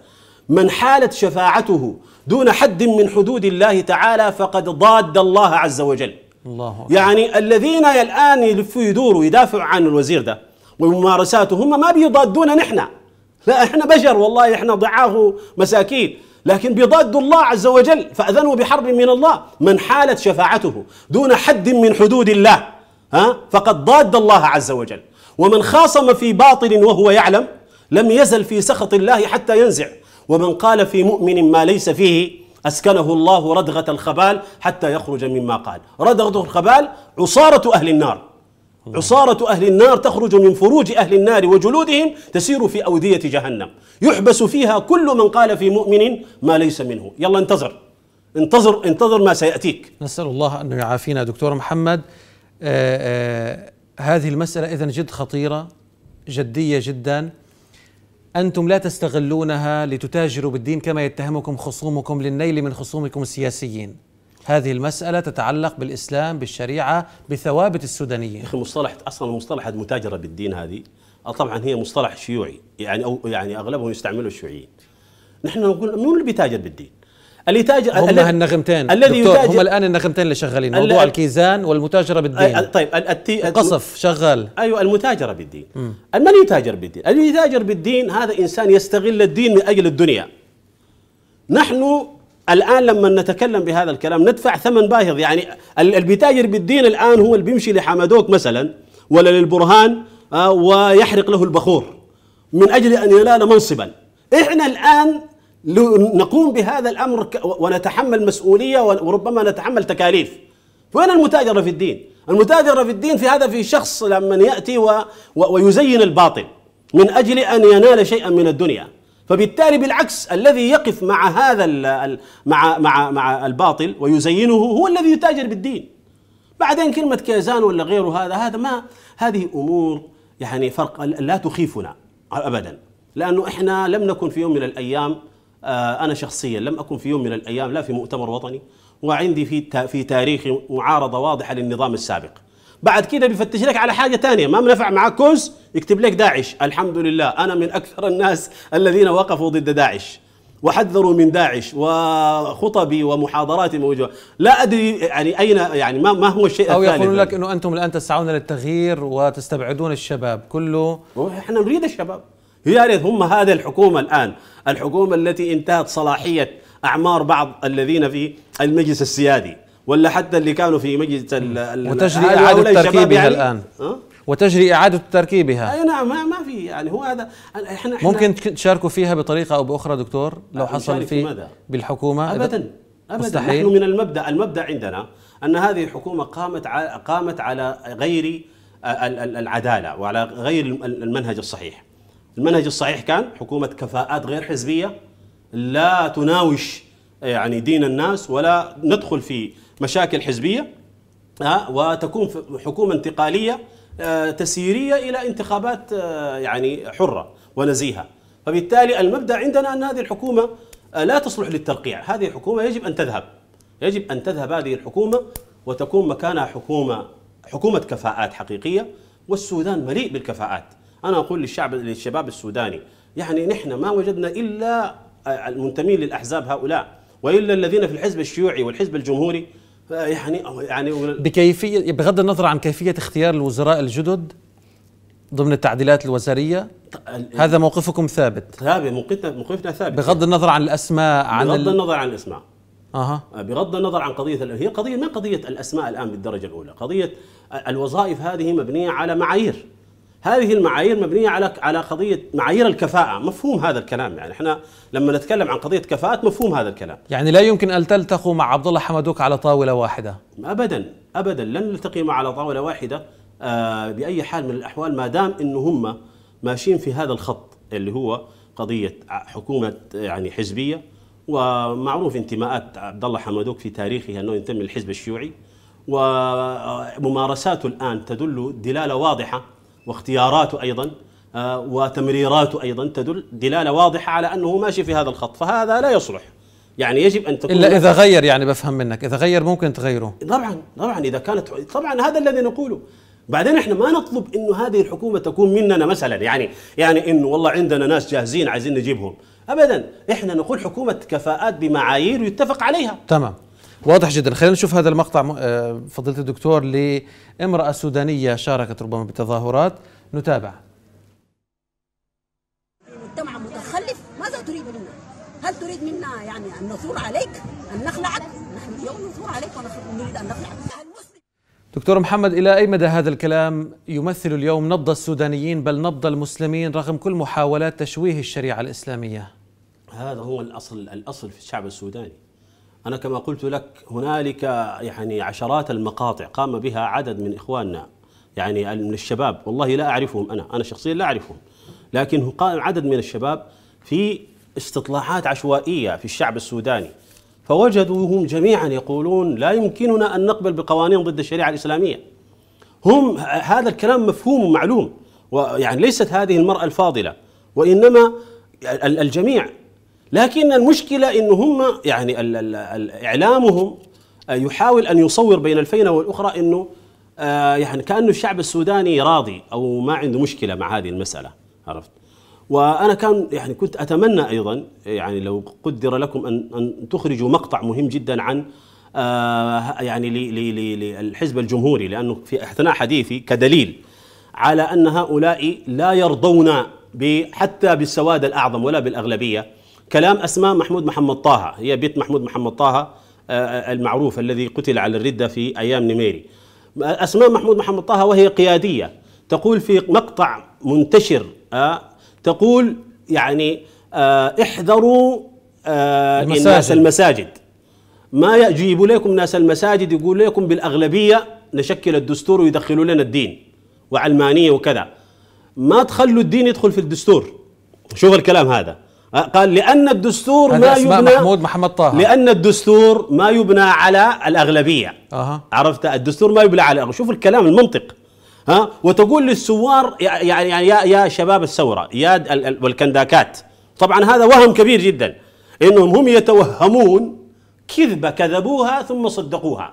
Speaker 2: من حالت شفاعته دون حد من حدود الله تعالى فقد ضاد الله عز وجل الله يعني الذين الآن يلفوا يدوروا يدافعوا عن الوزير ده وممارساته هم ما بيضادونا نحن لا احنا بشر والله احنا ضعاف مساكين لكن بضد الله عز وجل فأذنوا بحرب من الله من حالت شفاعته دون حد من حدود الله ها فقد ضاد الله عز وجل ومن خاصم في باطل وهو يعلم لم يزل في سخط الله حتى ينزع ومن قال في مؤمن ما ليس فيه أسكنه الله ردغة الخبال حتى يخرج مما قال ردغة الخبال عصارة أهل النار عصارة أهل النار تخرج من فروج أهل النار وجلودهم تسير في أودية جهنم يحبس فيها كل من قال في مؤمن ما ليس منه يلا انتظر انتظر انتظر ما سيأتيك نسأل الله أن يعافينا دكتور محمد آآ آه، آآ آه، هذه المسألة
Speaker 1: إذا جد خطيرة جدية جدا أنتم لا تستغلونها لتتاجروا بالدين كما يتهمكم خصومكم للنيل من خصومكم السياسيين هذه
Speaker 2: المسألة تتعلق بالإسلام بالشريعة بثوابت السودانيين يا أخي مصطلح أصلا مصطلح المتاجرة بالدين هذه أه، طبعا هي مصطلح شيوعي يعني أو يعني أغلبهم يستعملوا الشيوعيين نحن نقول من اللي بيتاجر بالدين؟ اللي تاجر هم هالنغمتين الذي يتاجر هم
Speaker 1: الان النغمتين اللي شغالين موضوع الكيزان والمتاجره بالدين طيب التي القصف شغال
Speaker 2: ايوه المتاجره بالدين من يتاجر بالدين؟ اللي يتاجر بالدين هذا انسان يستغل الدين من اجل الدنيا نحن الآن لما نتكلم بهذا الكلام ندفع ثمن باهظ يعني اللي بيتاجر بالدين الآن هو اللي بيمشي لحمدوك مثلا ولا للبرهان آه، ويحرق له البخور من أجل أن ينال منصبا إحنا الآن نقوم بهذا الأمر ونتحمل مسؤولية وربما نتحمل تكاليف وين المتاجرة في الدين؟ المتاجرة في الدين في هذا في شخص لما يأتي ويزين الباطل من أجل أن ينال شيئا من الدنيا فبالتالي بالعكس الذي يقف مع هذا مع مع مع الباطل ويزينه هو الذي يتاجر بالدين بعدين كلمه كيزان ولا غيره هذا هذا ما هذه امور يعني فرق لا تخيفنا ابدا لانه احنا لم نكن في يوم من الايام آه، انا شخصيا لم اكن في يوم من الايام لا في مؤتمر وطني وعندي في في تاريخي معارضه واضحه للنظام السابق بعد كده بيفتش لك على حاجه ثانيه ما منفع معاك كوز يكتب لك داعش الحمد لله انا من اكثر الناس الذين وقفوا ضد داعش وحذروا من داعش وخطبي ومحاضراتي موجوده لا ادري يعني اين يعني ما ما هو الشيء او يقولون لك
Speaker 1: انه انتم الان تسعون للتغيير وتستبعدون
Speaker 2: الشباب كله احنا نريد الشباب يا ريت هم هذه الحكومه الان الحكومه التي انتهت صلاحيه اعمار بعض الذين في المجلس السيادي ولا حتى اللي كانوا في مجلس يعني؟ وتجري اعاده تركيبها يعني الان أه؟
Speaker 1: وتجري اعاده تركيبها اي
Speaker 2: نعم ما, في يعني هو هذا احنا إحنا ممكن
Speaker 1: تشاركوا فيها بطريقه او
Speaker 2: باخرى دكتور لو حصل في
Speaker 1: بالحكومه ابدا
Speaker 2: ابدا مستحيل. نحن من المبدا المبدا عندنا ان هذه الحكومه قامت قامت على غير آه، العداله وعلى غير المنهج الصحيح المنهج الصحيح كان حكومه كفاءات غير حزبيه لا تناوش يعني دين الناس ولا ندخل في مشاكل حزبيه وتكون حكومه انتقاليه آه، تسييريه الى انتخابات آه، يعني حره ونزيهه فبالتالي المبدا عندنا ان هذه الحكومه آه، لا تصلح للترقيع هذه الحكومه يجب ان تذهب يجب ان تذهب هذه الحكومه وتكون مكانها حكومه حكومه كفاءات حقيقيه والسودان مليء بالكفاءات انا اقول للشعب للشباب السوداني يعني نحن ما وجدنا الا المنتمين للاحزاب هؤلاء والا الذين في الحزب الشيوعي والحزب الجمهوري يعني يعني
Speaker 1: بكيفيه بغض النظر عن كيفيه اختيار الوزراء الجدد ضمن التعديلات الوزاريه
Speaker 2: هذا موقفكم ثابت ثابت موقفنا موقفنا ثابت بغض النظر عن
Speaker 1: الاسماء عن بغض النظر عن الاسماء اها
Speaker 2: آه، بغض النظر عن قضيه هي قضيه ما قضيه الاسماء الان بالدرجه الاولى قضيه الوظائف هذه مبنيه على معايير هذه المعايير مبنيه على على قضيه معايير الكفاءه مفهوم هذا الكلام يعني احنا لما نتكلم عن قضيه كفاءات مفهوم هذا الكلام يعني
Speaker 1: لا يمكن ان تلتقوا مع عبد الله حمدوك على طاوله
Speaker 2: واحده ابدا ابدا لن نلتقي مع على طاوله واحده آه باي حال من الاحوال ما دام انه هم ماشيين في هذا الخط اللي هو قضيه حكومه يعني حزبيه ومعروف انتماءات عبد الله حمدوك في تاريخه انه ينتمي للحزب الشيوعي وممارساته آه، الان تدل دلاله واضحه واختياراته أيضا آه، وتمريراته أيضا تدل دلالة واضحة على أنه ماشي في هذا الخط فهذا لا يصلح يعني يجب ان تكون الا اذا غير
Speaker 1: يعني بفهم منك اذا غير ممكن
Speaker 2: تغيره طبعا طبعا اذا كانت طبعا هذا الذي نقوله بعدين احنا ما نطلب انه هذه الحكومه تكون مننا مثلا يعني يعني انه والله عندنا ناس جاهزين عايزين نجيبهم ابدا احنا نقول حكومه كفاءات بمعايير يتفق عليها
Speaker 1: تمام واضح جدا خلينا نشوف هذا المقطع آه، فضيلة الدكتور لامرأة سودانية شاركت ربما بالتظاهرات نتابع
Speaker 2: المجتمع متخلف ماذا تريد منا؟ هل تريد منا يعني أن نثور عليك؟ أن نخلعك؟ نحن اليوم نثور عليك ونريد أن نخلعك
Speaker 1: دكتور محمد إلى أي مدى هذا الكلام يمثل اليوم نبض السودانيين بل نبض المسلمين رغم كل محاولات تشويه الشريعة الإسلامية؟
Speaker 2: هذا هو الأصل الأصل في الشعب السوداني أنا كما قلت لك هنالك يعني عشرات المقاطع قام بها عدد من إخواننا يعني من الشباب والله لا أعرفهم أنا أنا شخصيا لا أعرفهم لكن قام عدد من الشباب في استطلاعات عشوائية في الشعب السوداني فوجدوهم جميعا يقولون لا يمكننا أن نقبل بقوانين ضد الشريعة الإسلامية هم هذا الكلام مفهوم ومعلوم ويعني ليست هذه المرأة الفاضلة وإنما الجميع لكن المشكلة إن هم يعني إعلامهم آه، يحاول أن يصور بين الفينة والأخرى إنه آه، يعني كأنه الشعب السوداني راضي أو ما عنده مشكلة مع هذه المسألة عرفت وأنا كان يعني كنت أتمنى أيضا يعني لو قدر لكم أن, أن تخرجوا مقطع مهم جدا عن آه، يعني للحزب الجمهوري لأنه في أثناء حديثي كدليل على أن هؤلاء لا يرضون حتى بالسواد الأعظم ولا بالأغلبية كلام اسماء محمود محمد طه هي بنت محمود محمد طه آه، آه، المعروف الذي قتل على الردة في أيام نميري أسماء محمود محمد طه وهي قيادية تقول في مقطع منتشر آه، تقول يعني احذروا الناس المساجد ما يجيب لكم ناس المساجد يقول لكم بالأغلبية نشكل الدستور ويدخلوا لنا الدين وعلمانية وكذا ما تخلوا الدين يدخل في الدستور شوف الكلام هذا آه، قال لأن الدستور ما يبنى محمود محمد طه لأن الدستور ما يبنى على الأغلبية أه. عرفت الدستور ما يبنى على شوف الكلام المنطق ها وتقول للثوار يعني يعني يا يا شباب الثورة يا والكنداكات طبعا هذا وهم كبير جدا انهم هم يتوهمون كذبة كذبوها ثم صدقوها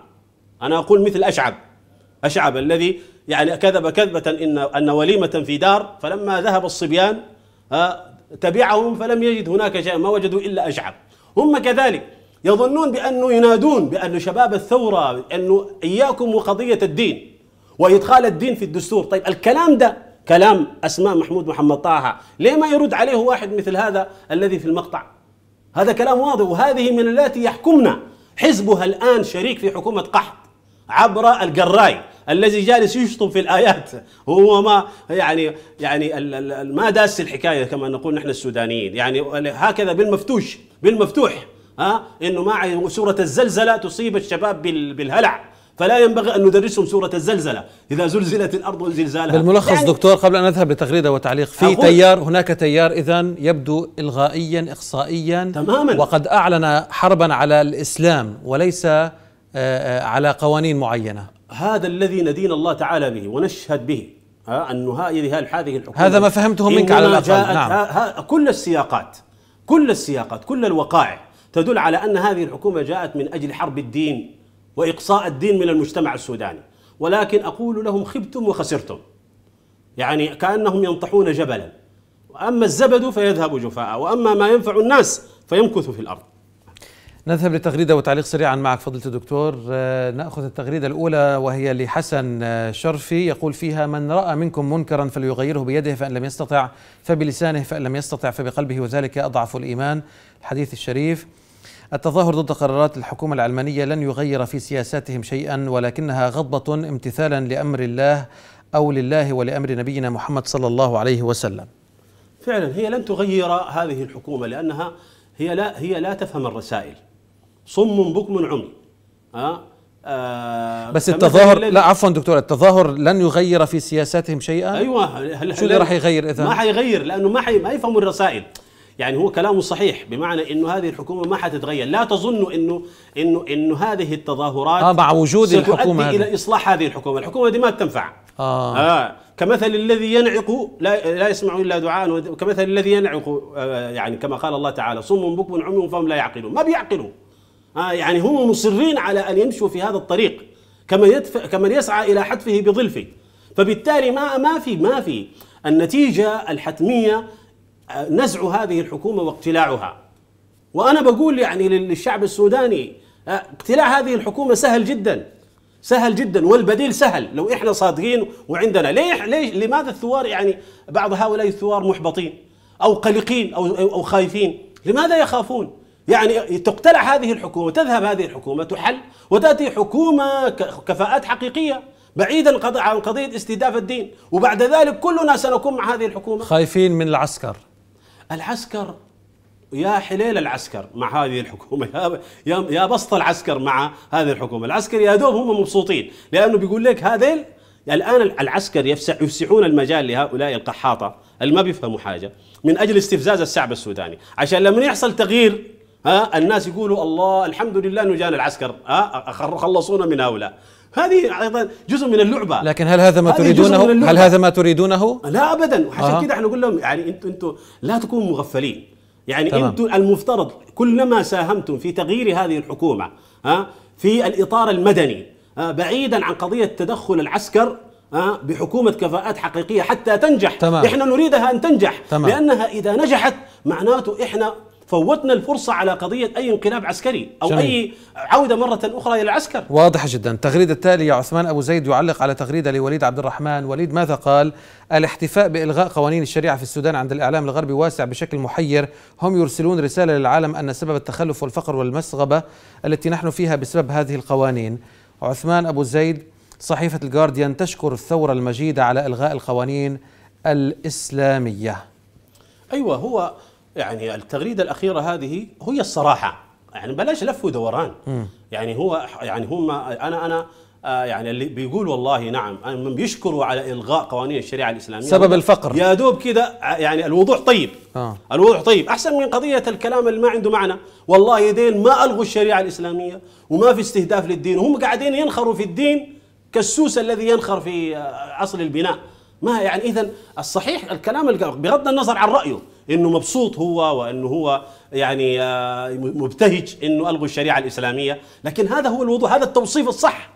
Speaker 2: انا اقول مثل اشعب اشعب الذي يعني كذب كذبة ان ان وليمة في دار فلما ذهب الصبيان تبعهم فلم يجد هناك شيء ما وجدوا إلا أشعب هم كذلك يظنون بأنه ينادون بأنه شباب الثورة أنه إياكم وقضية الدين وإدخال الدين في الدستور طيب الكلام ده كلام أسماء محمود محمد طه ليه ما يرد عليه واحد مثل هذا الذي في المقطع هذا كلام واضح وهذه من التي يحكمنا حزبها الآن شريك في حكومة قحط عبر القراي الذي جالس يشطب في الايات هو ما يعني يعني ما داس الحكايه كما نقول نحن السودانيين يعني هكذا بالمفتوش بالمفتوح ها انه ما سوره الزلزله تصيب الشباب بالهلع فلا ينبغي أن ندرسهم سورة الزلزلة إذا زلزلت الأرض زلزالها بالملخص يعني
Speaker 1: دكتور قبل أن اذهب لتغريدة وتعليق في تيار
Speaker 2: هناك تيار إذا يبدو إلغائيا
Speaker 1: إقصائيا تماما وقد أعلن حربا على الإسلام وليس آه، آه، على قوانين معينة
Speaker 2: هذا الذي ندين الله تعالى به ونشهد به أن هذه هذه الحكومة هذا ما فهمته منك على الأقل نعم. كل السياقات كل السياقات كل الوقائع تدل على أن هذه الحكومة جاءت من أجل حرب الدين وإقصاء الدين من المجتمع السوداني ولكن أقول لهم خبتم وخسرتم يعني كأنهم ينطحون جبلا وأما الزبد فيذهب جفاء وأما ما ينفع الناس فيمكث في الأرض
Speaker 1: نذهب لتغريدة وتعليق سريعا معك فضيلة الدكتور آه، نأخذ التغريدة الأولى وهي لحسن آه، شرفي يقول فيها من رأى منكم منكرا فليغيره بيده فإن لم يستطع فبلسانه فإن لم يستطع فبقلبه وذلك أضعف الإيمان الحديث الشريف التظاهر ضد قرارات الحكومة العلمانية لن يغير في سياساتهم شيئا ولكنها غضبة امتثالا لأمر الله أو لله ولأمر نبينا محمد صلى الله عليه وسلم
Speaker 2: فعلا هي لن تغير هذه الحكومة لأنها هي لا هي لا تفهم الرسائل صم بكم عمي أه؟ آه بس التظاهر لا عفوا
Speaker 1: دكتور التظاهر لن يغير في سياساتهم شيئا ايوه
Speaker 2: هل شو اللي راح يغير اذا ما حيغير لانه ما حي ما يفهموا الرسائل يعني هو كلامه صحيح بمعنى انه هذه الحكومه ما حتتغير لا تظنوا انه انه انه هذه التظاهرات آه مع وجود الحكومه الى اصلاح هذه الحكومه الحكومه دي ما تنفع
Speaker 1: آه. آه
Speaker 2: كمثل الذي ينعق لا, لا يسمع الا دعاء كمثل الذي ينعق آه يعني كما قال الله تعالى صم بكم عمي فهم لا يعقلون ما بيعقلوا يعني هم مصرين على أن يمشوا في هذا الطريق كمن, يدف... كمن يسعى إلى حتفه بظلفه فبالتالي ما ما في ما في النتيجة الحتمية آه، نزع هذه الحكومة واقتلاعها وأنا بقول يعني للشعب السوداني آه، اقتلاع هذه الحكومة سهل جدا سهل جدا والبديل سهل لو احنا صادقين وعندنا ليه ليش لماذا الثوار يعني بعض هؤلاء الثوار محبطين او قلقين او او خايفين لماذا يخافون يعني تقتلع هذه الحكومة تذهب هذه الحكومة تحل وتأتي حكومة كفاءات حقيقية بعيدا عن قضية استهداف الدين وبعد ذلك كلنا سنكون مع هذه الحكومة خايفين
Speaker 1: من العسكر
Speaker 2: العسكر يا حليل العسكر مع هذه الحكومة يا يا بسط العسكر مع هذه الحكومة العسكر يا دوب هم مبسوطين لأنه بيقول لك هذيل الآن العسكر يفسحون المجال لهؤلاء القحاطة اللي ما بيفهموا حاجة من أجل استفزاز الشعب السوداني عشان لما يحصل تغيير ها الناس يقولوا الله الحمد لله انه جانا العسكر ها خلصونا من هؤلاء هذه ايضا جزء من اللعبه لكن هل هذا ما تريدونه هل هذا
Speaker 1: ما تريدونه
Speaker 2: لا ابدا وعشان آه. كده احنا نقول لهم يعني انتم انتم لا تكونوا مغفلين يعني انتم المفترض كلما ساهمتم في تغيير هذه الحكومه ها في الاطار المدني بعيدا عن قضيه تدخل العسكر بحكومة كفاءات حقيقية حتى تنجح تمام. إحنا نريدها أن تنجح تمام. لأنها إذا نجحت معناته إحنا فوتنا الفرصة على قضية أي انقلاب عسكري أو جميل. أي عودة مرة أخرى إلى العسكر
Speaker 1: واضح جدا التغريدة التالية عثمان أبو زيد يعلق على تغريدة لوليد عبد الرحمن وليد ماذا قال الاحتفاء بإلغاء قوانين الشريعة في السودان عند الإعلام الغربي واسع بشكل محير هم يرسلون رسالة للعالم أن سبب التخلف والفقر والمسغبة التي نحن فيها بسبب هذه القوانين عثمان أبو زيد صحيفة الجارديان تشكر الثورة المجيدة على إلغاء القوانين الإسلامية
Speaker 2: أيوة هو يعني التغريده الاخيره هذه هي الصراحه يعني بلاش لف ودوران يعني هو يعني هم انا انا آه، يعني اللي بيقول والله نعم بيشكروا على الغاء قوانين الشريعه الاسلاميه سبب الفقر يا دوب كده آه، يعني الوضوح طيب آه. الوضوح طيب احسن من قضيه الكلام اللي ما عنده معنى والله يدين ما الغوا الشريعه الاسلاميه وما في استهداف للدين وهم قاعدين ينخروا في الدين كالسوس الذي ينخر في عصر آه، البناء ما يعني اذا الصحيح الكلام بغض النظر عن رايه انه مبسوط هو وانه هو يعني آه، مبتهج انه الغوا الشريعه الاسلاميه لكن هذا هو الوضوح هذا التوصيف الصح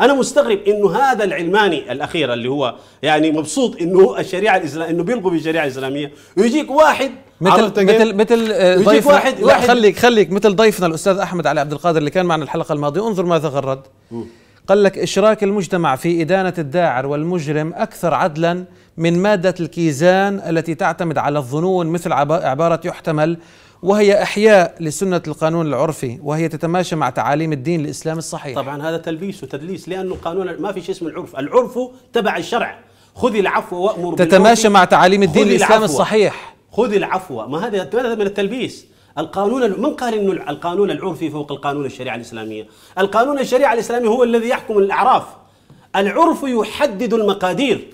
Speaker 2: انا مستغرب انه هذا العلماني الاخير اللي هو يعني مبسوط انه الشريعه الاسلام انه بيلغوا بالشريعه الاسلاميه ويجيك واحد مثل مثل مثل آه، ضيف واحد, واحد خليك
Speaker 1: خليك مثل ضيفنا الاستاذ احمد علي عبد القادر اللي كان معنا الحلقه الماضيه انظر ماذا غرد قال لك إشراك المجتمع في إدانة الداعر والمجرم أكثر عدلا من مادة الكيزان التي تعتمد على الظنون مثل عبارة يحتمل وهي إحياء لسنة القانون العرفي وهي تتماشى مع تعاليم الدين الإسلام الصحيح طبعا هذا
Speaker 2: تلبيس وتدليس لأنه قانون ما في شيء اسمه العرف العرف تبع الشرع خذ العفو وأمر تتماشى مع تعاليم الدين الإسلام الصحيح خذ العفو ما هذا من التلبيس القانون من قال أن القانون العرفي فوق القانون الشريعة الإسلامية القانون الشريعة الإسلامي هو الذي يحكم الأعراف العرف يحدد المقادير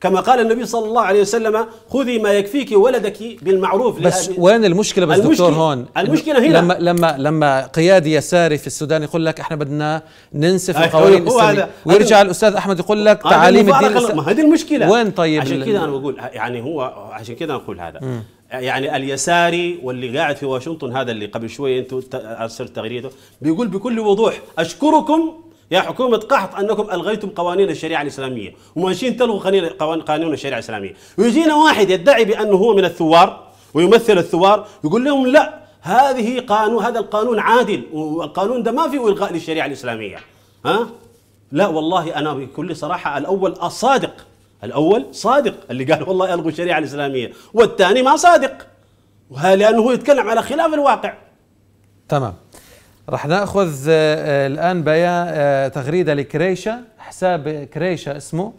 Speaker 2: كما قال النبي صلى الله عليه وسلم خذي ما يكفيك ولدك بالمعروف بس
Speaker 1: وين المشكله بس المشكلة دكتور هون المشكله هنا لما لما لما قيادي يساري في السودان يقول لك احنا بدنا ننسف أيوة، القوانين الاسلاميه ويرجع الاستاذ احمد يقول لك تعاليم الدين ما هذه المشكله وين طيب عشان كذا انا
Speaker 2: بقول يعني هو عشان كذا انا اقول هذا م. يعني اليساري واللي قاعد في واشنطن هذا اللي قبل شويه انتم ارسلت تغريده بيقول بكل وضوح اشكركم يا حكومة قحط أنكم ألغيتم قوانين الشريعة الإسلامية وماشيين تلغوا قانون الشريعة الإسلامية ويجينا واحد يدعي بأنه هو من الثوار ويمثل الثوار يقول لهم لا هذه قانون هذا القانون عادل والقانون ده ما فيه إلغاء للشريعة الإسلامية ها لا والله أنا بكل صراحة الأول الصادق الأول صادق اللي قال والله ألغوا الشريعة الإسلامية والثاني ما صادق وهذا لأنه هو يتكلم على خلاف الواقع
Speaker 1: تمام رح ناخذ آه، آه، الان بيان آه، تغريده لكريشة حساب كريشة اسمه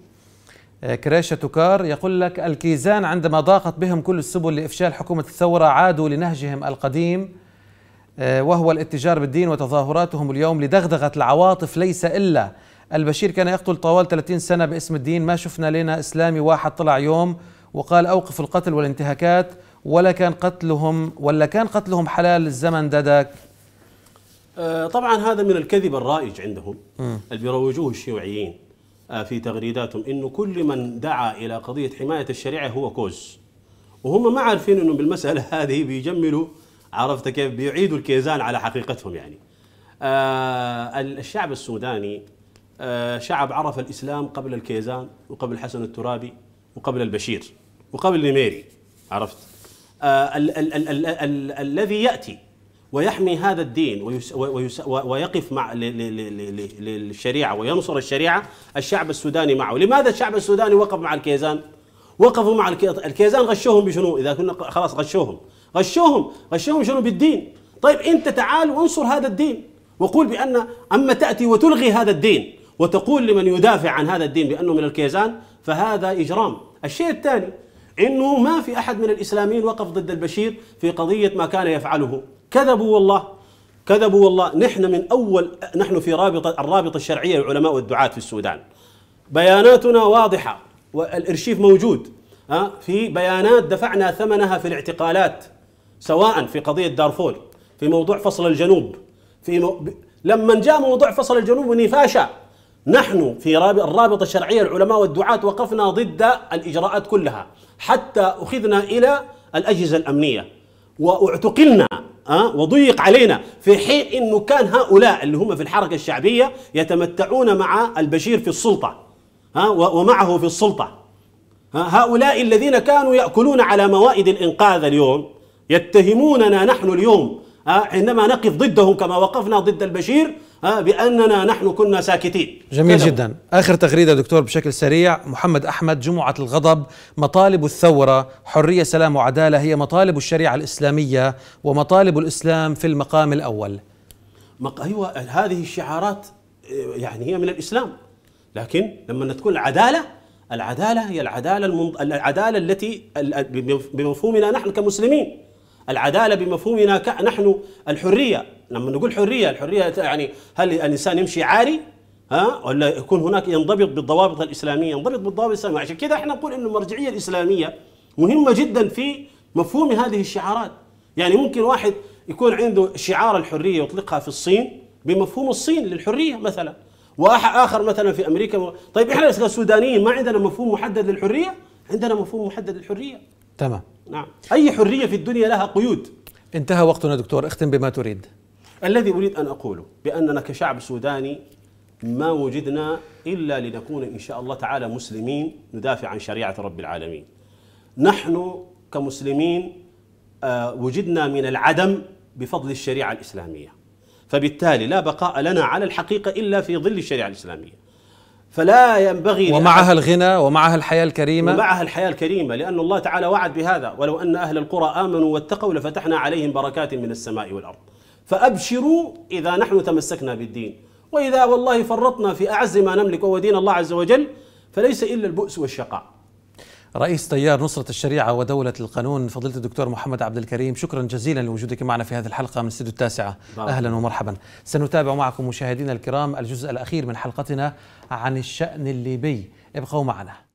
Speaker 1: كريشة توكار يقول لك الكيزان عندما ضاقت بهم كل السبل لافشال حكومه الثوره عادوا لنهجهم القديم وهو الاتجار بالدين وتظاهراتهم اليوم لدغدغه العواطف ليس الا البشير كان يقتل طوال 30 سنة باسم الدين ما شفنا لنا إسلامي واحد طلع يوم وقال أوقف القتل والانتهاكات ولا كان قتلهم ولا كان قتلهم حلال الزمن ددك
Speaker 2: آه، طبعا هذا من الكذب الرائج عندهم اللي بيروجوه الشيوعيين آه، في تغريداتهم انه كل من دعا الى قضيه حمايه الشريعه هو كوز وهم ما عارفين انه بالمساله هذه بيجملوا عرفت كيف بيعيدوا الكيزان على حقيقتهم يعني آه، الشعب السوداني آه، شعب عرف الإسلام قبل الكيزان وقبل حسن الترابي وقبل البشير وقبل نميري عرفت آه، الذي يأتي ويحمي هذا الدين ويقف مع للشريعة وينصر الشريعة الشعب السوداني معه لماذا الشعب السوداني وقف مع الكيزان وقفوا مع الكيزان غشوهم بشنو إذا كنا خلاص غشوهم غشوهم غشوهم شنو بالدين طيب أنت تعال وانصر هذا الدين وقول بأن أما تأتي وتلغي هذا الدين وتقول لمن يدافع عن هذا الدين بأنه من الكيزان فهذا إجرام الشيء الثاني أنه ما في أحد من الإسلاميين وقف ضد البشير في قضية ما كان يفعله كذبوا والله كذبوا والله نحن من أول نحن في رابطة الرابطة الشرعية للعلماء والدعاة في السودان بياناتنا واضحة والإرشيف موجود في بيانات دفعنا ثمنها في الاعتقالات سواء في قضية دارفور في موضوع فصل الجنوب في مو... لما جاء موضوع فصل الجنوب ونفاشا نحن في الرابطة الشرعية العلماء والدعاة وقفنا ضد الإجراءات كلها حتى أخذنا إلى الأجهزة الأمنية واعتقلنا أه؟ وضيق علينا في حين أنه كان هؤلاء اللي هم في الحركة الشعبية يتمتعون مع البشير في السلطة ها آه، ومعه في السلطة آه، هؤلاء الذين كانوا يأكلون على موائد الإنقاذ اليوم يتهموننا نحن اليوم آه، عندما نقف ضدهم كما وقفنا ضد البشير بأننا نحن كنا ساكتين
Speaker 1: جميل جدا آخر تغريدة دكتور بشكل سريع محمد أحمد جمعة الغضب مطالب الثورة حرية سلام وعدالة هي مطالب الشريعة الإسلامية ومطالب الإسلام في المقام الأول
Speaker 2: أيوة هذه الشعارات يعني هي من الإسلام لكن لما تكون العدالة العدالة هي العدالة, المنض... العدالة التي بمفهومنا نحن كمسلمين العداله بمفهومنا نحن الحريه لما نقول حريه الحريه يعني هل الانسان يمشي عاري ها ولا يكون هناك ينضبط بالضوابط الاسلاميه ينضبط بالضوابط الاسلاميه عشان كده احنا نقول انه المرجعيه الاسلاميه مهمه جدا في مفهوم هذه الشعارات يعني ممكن واحد يكون عنده شعار الحريه يطلقها في الصين بمفهوم الصين للحريه مثلا واخر مثلا في امريكا طيب احنا كسودانيين ما عندنا مفهوم محدد للحريه عندنا مفهوم محدد للحريه تمام نعم أي حرية في الدنيا لها قيود انتهى وقتنا دكتور اختم بما تريد الذي أريد أن أقوله بأننا كشعب سوداني ما وجدنا إلا لنكون إن شاء الله تعالى مسلمين ندافع عن شريعة رب العالمين نحن كمسلمين آه، وجدنا من العدم بفضل الشريعة الإسلامية فبالتالي لا بقاء لنا على الحقيقة إلا في ظل الشريعة الإسلامية فلا ينبغي ومعها الغنى
Speaker 1: ومعها الحياة الكريمة ومعها
Speaker 2: الحياة الكريمة لأن الله تعالى وعد بهذا ولو أن أهل القرى آمنوا واتقوا لفتحنا عليهم بركات من السماء والأرض فأبشروا إذا نحن تمسكنا بالدين وإذا والله فرطنا في أعز ما نملك ودين الله عز وجل فليس إلا البؤس والشقاء
Speaker 1: رئيس تيار نصرة الشريعة ودولة القانون فضيلة الدكتور محمد عبد الكريم شكرا جزيلا لوجودك معنا في هذه الحلقة من استديو التاسعة أهلا ومرحبا سنتابع معكم مشاهدينا الكرام الجزء الأخير من حلقتنا عن الشأن الليبي ابقوا معنا